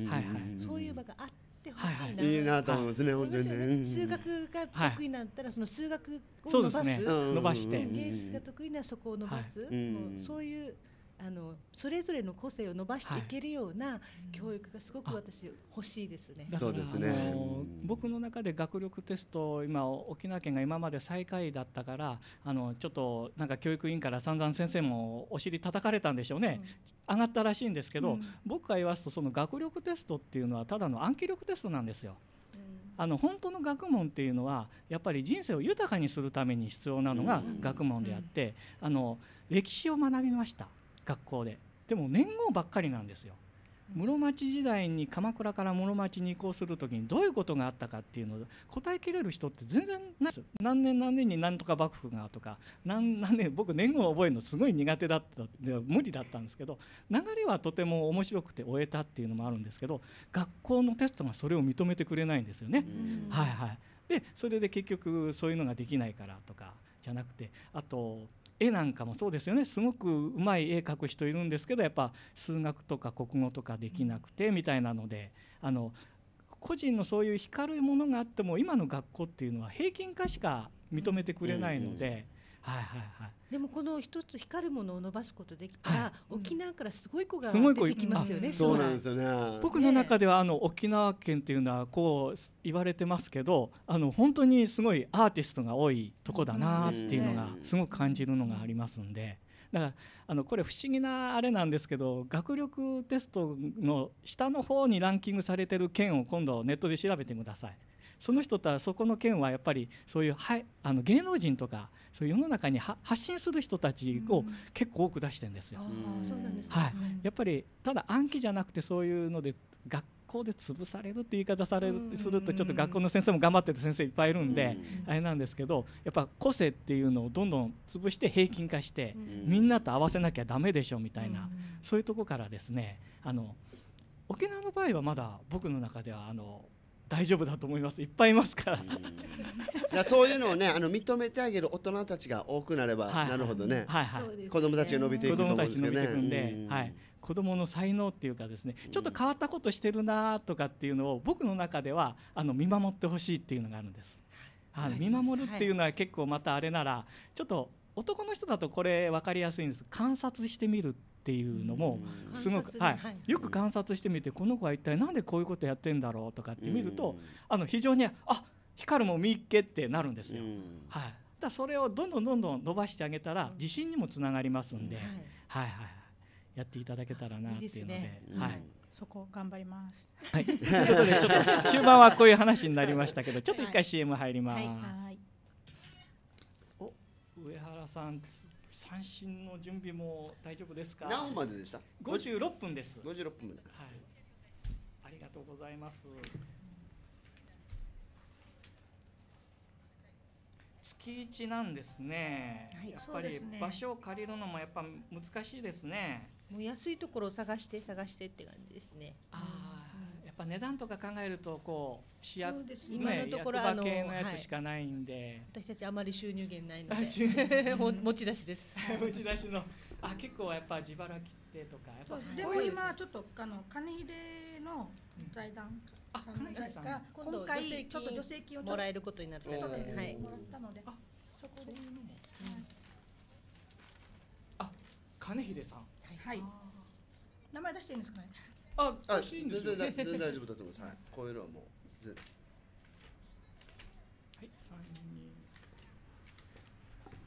ははいい、そういう場があって。はいはい、いいなと思いますね、本当にね。数学が得意なったら、その数学を伸ばす、うん、伸ばして、芸術が得意なそこを伸ばす、うそういうあのそれぞれの個性を伸ばしていけるような教育がすごく私欲しいですね。そうですね。僕の中で学力テスト今沖縄県が今まで最下位だったからあのちょっとなんか教育委員から散々先生もお尻叩かれたんでしょうね。うん、上がったらしいんですけど、うん、僕が言わすとその学力テストっていうのはただの暗記力テストなんですよ。あの本当の学問っていうのはやっぱり人生を豊かにするために必要なのが学問であって、あの歴史を学びました学校ででも年号ばっかりなんですよ室町時代に鎌倉から室町に移行する時にどういうことがあったかっていうのを答えきれる人って全然ないです何年何年に何とか幕府がとか何年僕年号を覚えるのすごい苦手だった無理だったんですけど流れはとても面白くて終えたっていうのもあるんですけど学校のテストがそれを認めてくれないんですよね。はいはい、でそれで結局そういうのができないからとかじゃなくてあと絵なんかもそうですよねすごくうまい絵描く人いるんですけどやっぱ数学とか国語とかできなくてみたいなのであの個人のそういう光るものがあっても今の学校っていうのは平均化しか認めてくれないので。はいはいはい、でもこの一つ光るものを伸ばすことできたら、はい、沖縄からすごい子が出てきますよね。そうなんですよね。僕の中ではあの沖縄県っていうのはこう言われてますけど、あの本当にすごいアーティストが多いとこだなっていうのがすごく感じるのがありますんで。だからあのこれ不思議なあれなんですけど学力テストの下の方にランキングされてる県を今度ネットで調べてください。その人とはそこの県はやっぱりそういう、はい、あの芸能人とかそういう世の中に発信する人たちを結構多く出してるんですよ。やっぱりただ暗記じゃなくてそういうので学校で潰されるって言い方されるするとちょっと学校の先生も頑張ってる先生いっぱいいるんであれなんですけどやっぱ個性っていうのをどんどん潰して平均化してみんなと合わせなきゃダメでしょみたいなそういうとこからですねあの沖縄の場合はまだ僕の中ではあの大丈夫だと思いますいっぱいいますからいや、そういうのをねあの認めてあげる大人たちが多くなれば、なるほどね、はいはい、子供たちが伸びていくと思うんですけどね。はい子供の才能っていうかですねちょっと変わったことしてるなとかっていうのを僕の中ではあの見守ってほしいっていうのがあるんです。あ見守るっていうのは結構またあれならちょっと男の人だとこれ分かりやすいんです観察してみるっていうのもすごく、はい、よく観察してみてこの子は一体何でこういうことやってんだろうとかって見ると、あの非常にあ光も見っけってなるんですよ。はい、だそれをどんどんどんどん伸ばしてあげたら自信にもつながりますんで、はい、はいはいやっていただけたらなっていうので。はいそこ頑張ります。はい。ということでちょっと中盤はこういう話になりましたけど、ちょっと一回 CM 入ります。はいはい上原さん三振の準備も大丈夫ですか何分まででした56分です五十六分はい、ありがとうございます月一なんですね、はい、やっぱり場所を借りるのもやっぱ難しいですねもう安いところを探して探してって感じですねああぱ値段とか考えるとこう市役、今のところ、役場系のやつしかないんで、はい、私たちあまり収入源ないので 持ち出しです持ち出しのあ結構やっぱ自腹切ってとかやっぱでも今ちょっとあの金秀の財団さんが今回ちょっと助成金をもらえることになったので、はい、もらったのでそこで、うん、あ金秀さんはい名前出していいんですかねあ、あいいんですよ、ね、全然大丈夫だと思います。はい、こういうのはもう全部。はい、三人。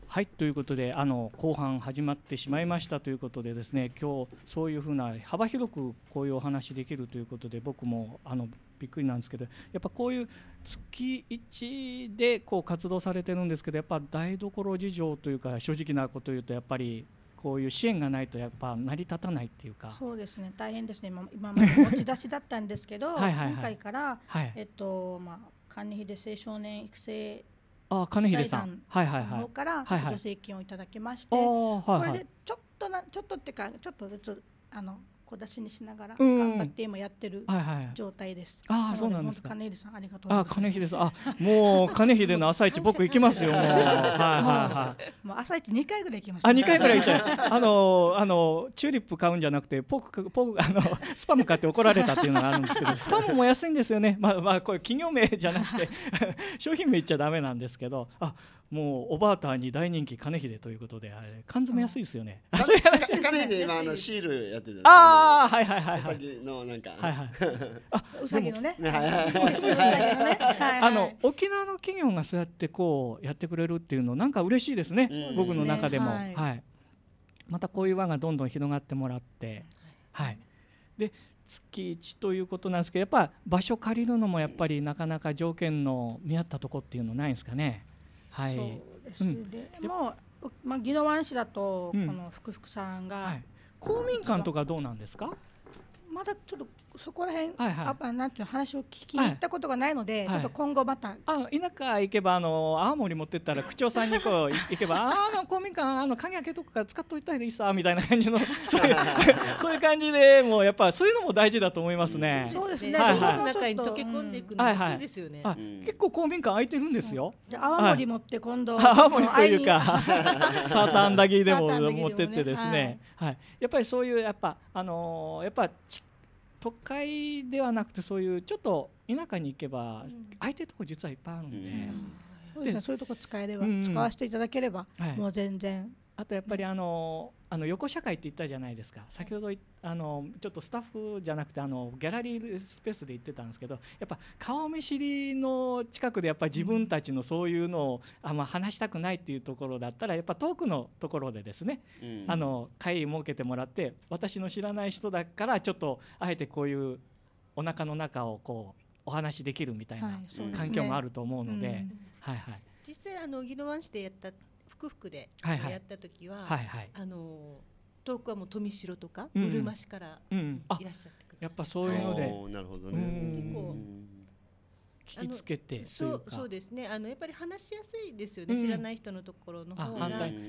はいということであの後半始まってしまいましたということでですね今日そういうふうな幅広くこういうお話できるということで僕もあのびっくりなんですけどやっぱこういう月1でこう活動されてるんですけどやっぱ台所事情というか正直なこと言うとやっぱりこういう支援がないとやっぱ成り立たないっていうかそうですね大変ですね今まで持ち出しだったんですけど はい、今回から、はい、えっとまあ、管理費で青少年育成あ金秀さんはいはいはいから助成金をいただきまして、はいこれでちょっとなちょっとっていうかちょっとずつあの小出しにしながら頑張って今やってる状態です。ああそうなんですか。金秀さんありがとうあ金秀さんあもう金秀の朝一僕行きますよ。はいはいはい。もう朝一二回ぐらい行きます。あ二回ぐらい行っちゃう。あのあのチューリップ買うんじゃなくてポークポークあの スパム買って怒られたっていうのがあるんですけどスパムも安いんですよね。まあまあこれ企業名じゃなくて 商品名言っちゃダメなんですけどあ。もうおばあたに大人気金秀ということで、缶詰安いですよね。ういう話彼で今あのシールやってるああはいはいはいはいのなんかはいはいあうさぎのねはいはいあの沖縄の企業がそうやってこうやってくれるっていうのなんか嬉しいですね僕の中でもはいまたこういう輪がどんどん広がってもらってはいで月一ということなんですけどやっぱ場所借りるのもやっぱりなかなか条件の見合ったとこっていうのないんですかねはいそうですね、うん、でもまあ、宜野湾市だと、この福福さんが、はい、公民館とかどうなんですかまだちょっとそこら辺、はいはい、あなんていう話を聞きに行ったことがないので、はい、ちょっと今後また、あ田舎行けばあの青森持ってったら区長さんにこう行けばあの公民館あの鍵開けとくから使っといたいでいいさみたいな感じの そういう感じでもうやっぱそういうのも大事だと思いますね。そうですね。はいはい、中に溶け込んでいくのも必要ですよね。はいはい、結構公民館空いてるんですよ。うん、じゃ青森持って今度、はい、青森というか サーターアンダギーでも持ってってですね。はい、やっぱりそういうやっぱあのー、やっぱ都会ではなくてそういうちょっと田舎に行けば空いてるとこ実はいっぱいあるんで。そうそういうとこ使えれば、うん、使わせていただければ、はい、もう全然あとやっぱりあのあの横社会って言ったじゃないですか先ほどあのちょっとスタッフじゃなくてあのギャラリースペースで言ってたんですけどやっぱ顔見知りの近くでやっぱり自分たちのそういうのをあんま話したくないっていうところだったらやっぱ遠くのところでですね、うん、あの会議設けてもらって私の知らない人だからちょっとあえてこういうお腹の中をこうお話できるみたいな環境もあると思うので。はい、はい実際あの宜野湾市でやった福福でやった時は、あの遠くはもう富城とか、うる、ま市からいらっしゃってくる、うん、やっぱそういうので、なるほどね聞きつけてそうそうですねあのやっぱり話しやすいですよね、うん、知らない人のところの方が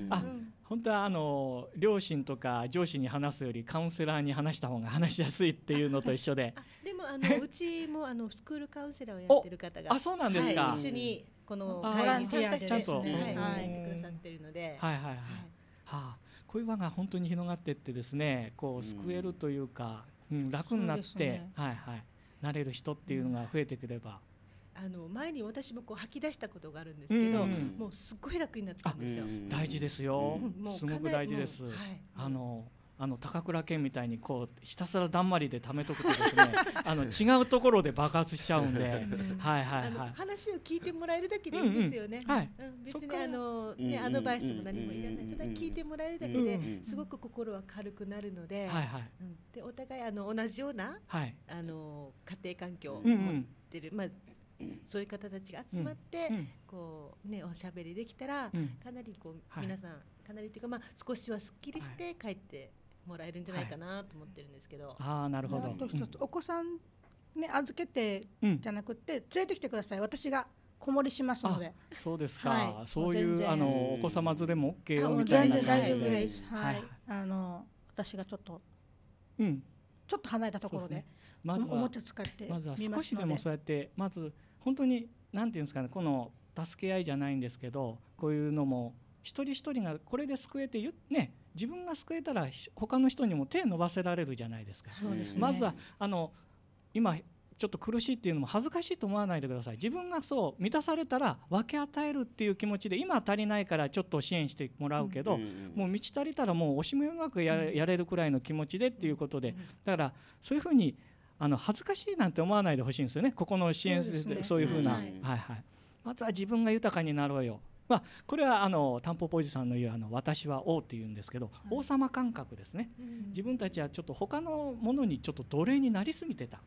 あ本当はあの両親とか上司に話すよりカウンセラーに話した方が話しやすいっていうのと一緒ででもあの うちもあのスクールカウンセラーをやってる方があそうなんですか、はい、一緒にこの会に参加して、はい、くださってるので。はいはいはい。はあ、こういう輪が本当に広がってってですね、こう救えるというか、うん、楽になって、はいはい、なれる人っていうのが増えてくれば。あの前に私もこう吐き出したことがあるんですけど、うん、もうすっごい楽になったんですよ。大事ですよ。すごく大事です。はい、あの。あの高倉健みたいにこうひたすらだんまりで貯めとくとですね あの違うところで爆発しちゃうんで はい話を聞いてもらえるだけでいいんですよね、うんうんはいうん、別にあの、ね、アドバイスも何もいらないただ聞いてもらえるだけですごく心は軽くなるので,、はいはいうん、でお互いあの同じような、はい、あの家庭環境を持ってる、うんうん、まあそういう方たちが集まって、うん、こうねおしゃべりできたら、うん、かなりこう、はい、皆さんかなりというかまあ少しはすっきりして帰ってもらえるんじゃないかなと思ってるんですけど、はい、ああなるほどお子さんね預けてじゃなくて、連れてきてください私がこもりしますので。そうですか。はい、そういうあのお子様図でも OK よみたいな感じで。全然大丈夫です。はい。あの私がちょっと、うん、ちょっと離れたところで、ね、まずおもちゃ使ってまずは少しでもそうやってまず本当になんていうんですかねこの助け合いじゃないんですけどこういうのも一人一人がこれで救えてね自分が救えたら他の人にも手伸ばせられるじゃないですか。すね、まずはあの今ちょっと苦しいっていうのも恥ずかしいと思わないでください自分がそう満たされたら分け与えるっていう気持ちで今足りないからちょっと支援してもらうけど、うん、もう満ち足りたらもう惜しみうまくや,、れるくらいの気持ちでっていうことで、だからそういうふうにあの恥ずかしいなんて思わないでほしいんですよねここの支援そう、いうふうな、はいはいまずは自分が豊かになろうよまあ、これはあのタンポポジさんの言うあの「私は王」っていうんですけど、王様感覚ですね、自分たちはちょっと他のものにちょっと奴隷になりすぎてたっ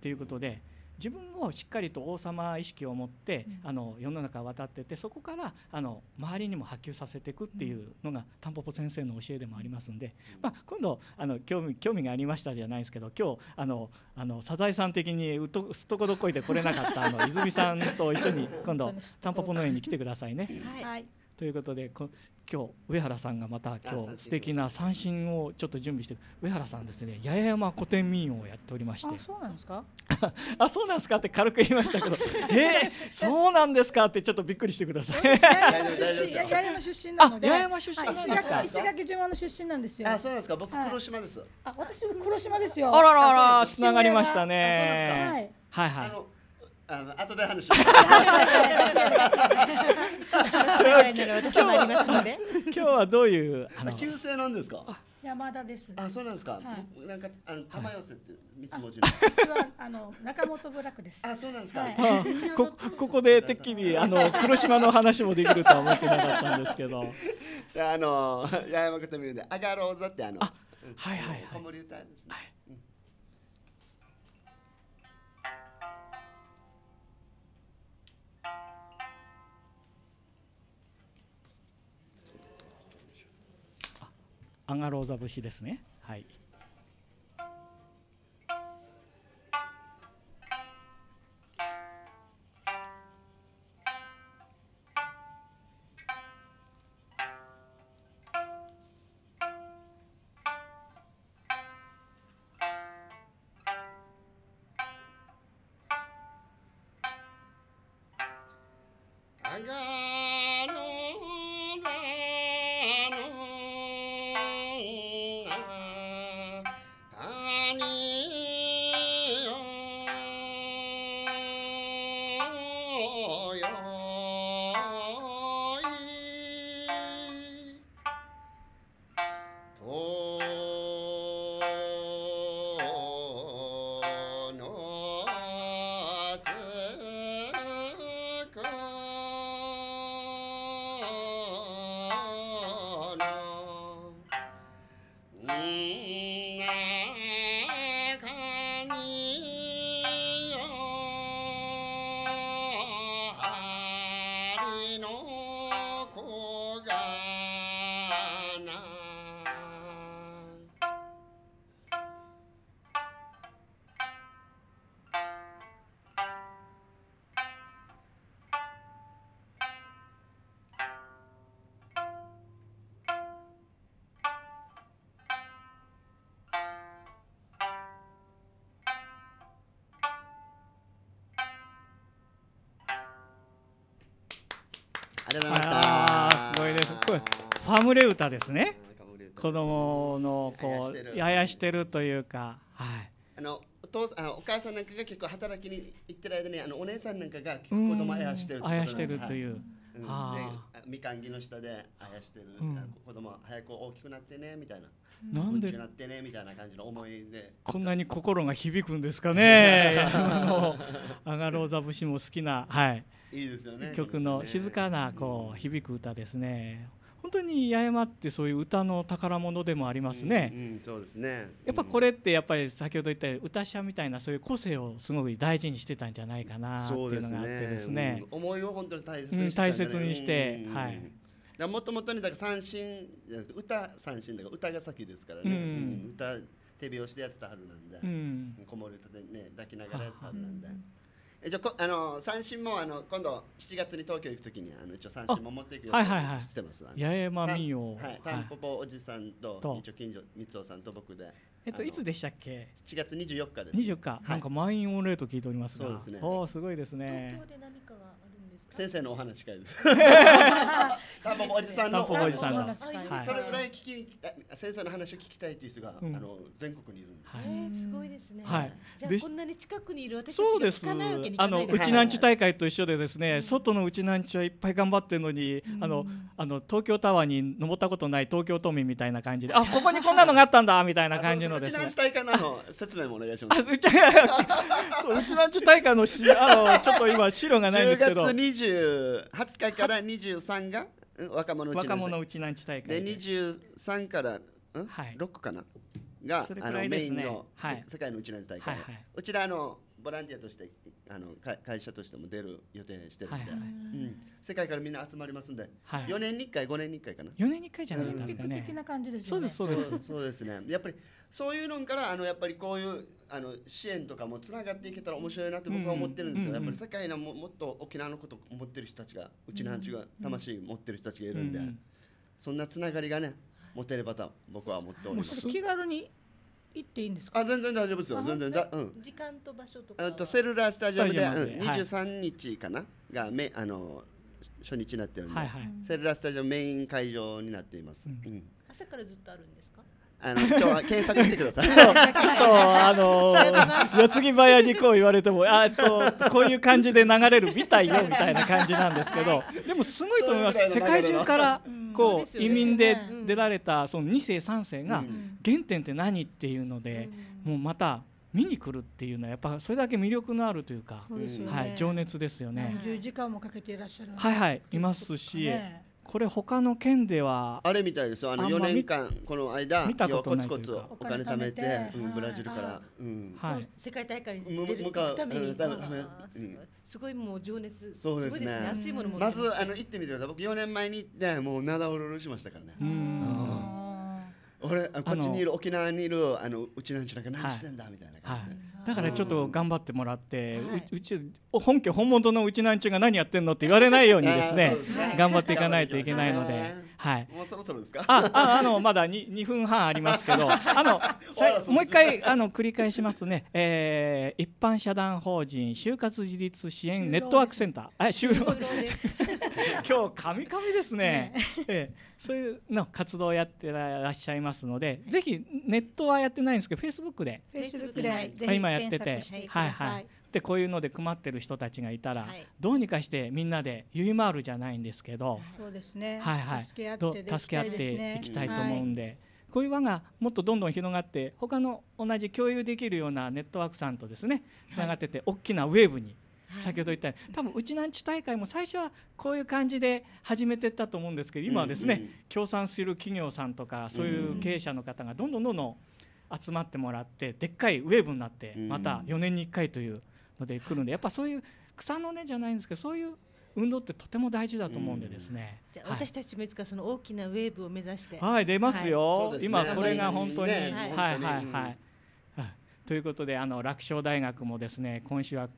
ていうことで。自分もしっかりと王様意識を持って、あの世の中渡っててそこからあの周りにも波及させていくっていうのがタンポポ先生の教えでもありますんで、まあ、今度あの興味興味がありましたじゃないですけど今日あのあのサザエさん的にうとすとこどっこいで来れなかったあの泉さんと一緒に今度 タンポポ農園に来てくださいね。はいということで今日上原さんがまた今日素敵な三振をちょっと準備して上原さんですね八重山古典民謡をやっておりましてあそうなんですか あそうなんですかって軽く言いましたけど えー、そうなんですかってちょっとびっくりしてください 八重山出身なので八重山出身なんですか石垣島の出身なんですよあそうなんですか僕黒島です、はい、あ私黒島ですよあららら繋がりましたねはいはいあの後で話します。今日はどういうあの旧姓なんですか。山田です、あ、そうなんですか。はい、なんかあの玉寄せって三つ文字の。あの中本ブラックです。あ、そうなんですか。はい、こここでてっきりあの黒島の話もできるとは思ってなかったんですけど。あの八山方見るで上がろうぞってあの。あはいはいはい。子守歌ですね。はいアガローザ節ですね。はいありがとうございましたすごいですこれファムレ歌ですね子供のこうややしてるというかはいあのお父さんあのお母さんなんかが結構働きに行ってる間にあのお姉さんなんかが子供あやしてるあやしてるという、はいうん、みかん木の下であやしてる、うん、子供早く大きくなってねみたいななんでなってねみたいな感じの思いでこんなに心が響くんですかね アガローザ節も好きな、はい、いいですよね曲の静かなこう響く歌ですね本当に八重山ってそういう歌の宝物でもありますね。うんうん、そうですね。やっぱこれってやっぱり先ほど言ったように歌者みたいなそういう個性をすごく大事にしてたんじゃないかなっていうのがあってですね。すね思いを本当に大切にして、大切にして、はい。もともとにだから三振歌三振だから歌が先ですからね、歌手拍子でやってたはずなんで、うん、子守歌でね抱きながらやってたはずなんで。えじゃあの三振もあの今度7月に東京行くときにあの一応三振も持っていくようにしてます。はいはいはい、八重山民謡。はい。タンポポおじさんと、はい、一応近所三尾さんと僕で。えっといつでしたっけ？7月24日です。24日、はい、なんか満員御礼と聞いておりますが。そうですね。おおすごいですね。東京で何先生のお話会です。タンポポおじさんの。おじさんの。それぐらい聞きに来た、先生の話を聞きたいという人が、あの全国にいるんです。ええ、すごいですね。はい。じゃこんなに近くにいる私たちが聞かないわけにあのうちなんち大会と一緒でですね、外のうちなんちはいっぱい頑張ってるのに、あのあの東京タワーに登ったことない東京都民みたいな感じで、あここにこんなのがあったんだ みたいな感じのですね。うちなんち大会の説明もお願いします。うちなんち大会のしあのちょっと今資料がないんですけど。10月20日から23が若者うちなんち大会で23から6かなが、メインの、世界のうちなんち大会、うちらのボランティアとしてあの会社としても出る予定してるんで、はいはい、うん、世界からみんな集まりますんで、はい、4年に1回5年に1回かな4年に1回じゃないですかね、うん、な感じです、ね、そうですそうですそうですねやっぱりそういうのからあのやっぱりこういうあの支援とかもつながっていけたら面白いなって僕は思ってるんですよ、うんうんやっぱり世界のももっと沖縄のことを持ってる人たちがうちの班中が魂持ってる人たちがいるんで、うんうん、そんなつながりがね持てればと僕は思っております気軽に行っていいんですか。あ全然大丈夫ですよ。全然だうん。時間と場所とか。えっとセルラースタジアムで二十三日かな、がめあの初日になってるんで、セルラースタジアムメイン会場になっています。朝からずっとあるんですか。あの 今日は検索してくださいちょっとあのー、矢継早にこう言われてもあとこういう感じで流れるみたいよみたいな感じなんですけど でもすごいと思います世界中からこう、移民で出られたその2世3世が原点って何っていうので、もうまた見に来るっていうのはやっぱそれだけ魅力のあるというか、はい、情熱ですよね。十時間もかけていらっしゃる。はいはいいますし、ね、これ他の県ではあれみたいですよあの4年間この間見たことないコツコツお金貯めて、うん、ブラジルから、うん、はい、世界大会に出るために、すごいもう情熱そうですね安いものもまずあの行ってみてください僕4年前に行ってもうなだおろろしましたからねうん俺こっちにいる沖縄にいるあのうちなんちなんか何してんだみたいな感じで、はいだからちょっと頑張ってもらって、うち本家本物のうちなんちゅうが何やってんのって言われないようにですね頑張っていかないといけないので。はい。もうそろそろですか。あ、あ、あのまだ二二分半ありますけど、あのもう一回あの繰り返しますね。えー、一般社団法人就活自立支援ネットワークセンター、あ、就労。今日カミカミですね。ねえー、そういうの活動をやってらっしゃいますので、ぜひネットはやってないんですけど、フェイスブックで。フェイスブックで、今やってて、はいはい。ってこういうので困ってる人たちがいたら、はい、どうにかしてみんなでゆいまーるじゃないんですけど、そうですね。はいはい。助け合って、助け合っていきたいと思うんで。はいこういう輪がもっとどんどん広がって他の同じ共有できるようなネットワークさんとですねつながってて大きなウェーブに、先ほど言ったように多分うちなんち大会も最初はこういう感じで始めてったと思うんですけど今はですね、うんうん、協賛する企業さんとかそういう経営者の方がどんどんどんどん集まってもらってでっかいウェーブになってまた4年に1回という。ので来るんでやっぱそういう草の根じゃないんですけどそういう運動ってとても大事だと思うんでですね。じゃ、はい、私たちもいつかその大きなウェーブを目指して。はい、出ますよ。はい、今これが本当に、はいはいはい。ということであの楽勝大学もですね今週は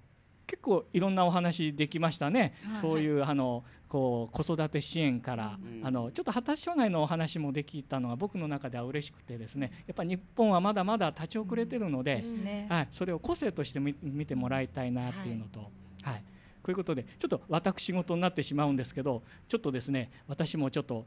結構いろんなお話できましたね、はい、そういうあのこう子育て支援から、うん、あのちょっと発達障害のお話もできたのは僕の中では嬉しくてですねやっぱ日本はまだまだ立ち遅れてるので、うんはい、それを個性として見てもらいたいなっていうのと。はい、はいこういうことでちょっと私事になってしまうんですけどちょっとですね私もちょっと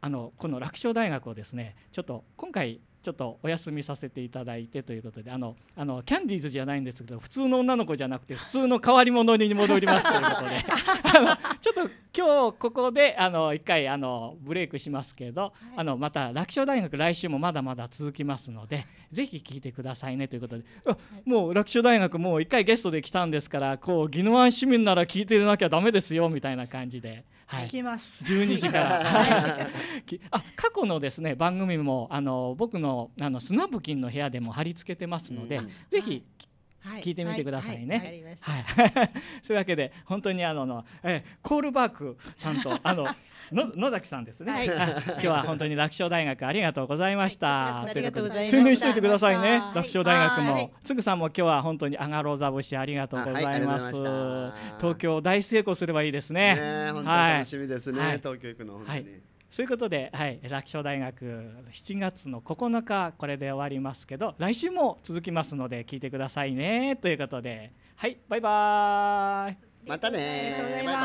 あのこの楽勝大学をですねちょっと今回ちょっとお休みさせていただいてということであのあのキャンディーズじゃないんですけど普通の女の子じゃなくて普通の変わり者に戻りますということで あのちょっと今日ここであの一回あのブレイクしますけど、はい、あのまた楽勝大学来週もまだまだ続きますのでぜひ聞いてくださいねということで、はい、もう楽勝大学もう一回ゲストで来たんですからこう宜野湾市民なら聞いてなきゃだめですよみたいな感じで。はい、きます。十二時から。あ過去のですね番組もあの僕のあのスナブキンの部屋でも貼り付けてますので、うん、ぜひ聞いてみてくださいね。はい、そういうわけで本当にあのえコールバークさんと あのの野崎さんですね、はい、今日は本当に楽勝大学ありがとうございました。ありがとうございました。宣伝しといてくださいね。楽勝大学もつぐさんも今日は本当に上がろうざ節ありがとうございます。東京大成功すればいいですね。はい、楽しみですね。東京行くの本当に。そういうことで、はい、楽勝大学7月の9日これで終わりますけど来週も続きますので聞いてくださいねということではいバイバーイまたねバイバーイ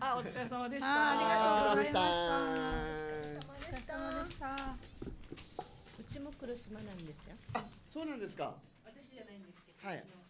あお疲れ様でしたありがとうございましたお疲れ様でしたうちも黒島なんですよあそうなんですか私じゃないんですけどはい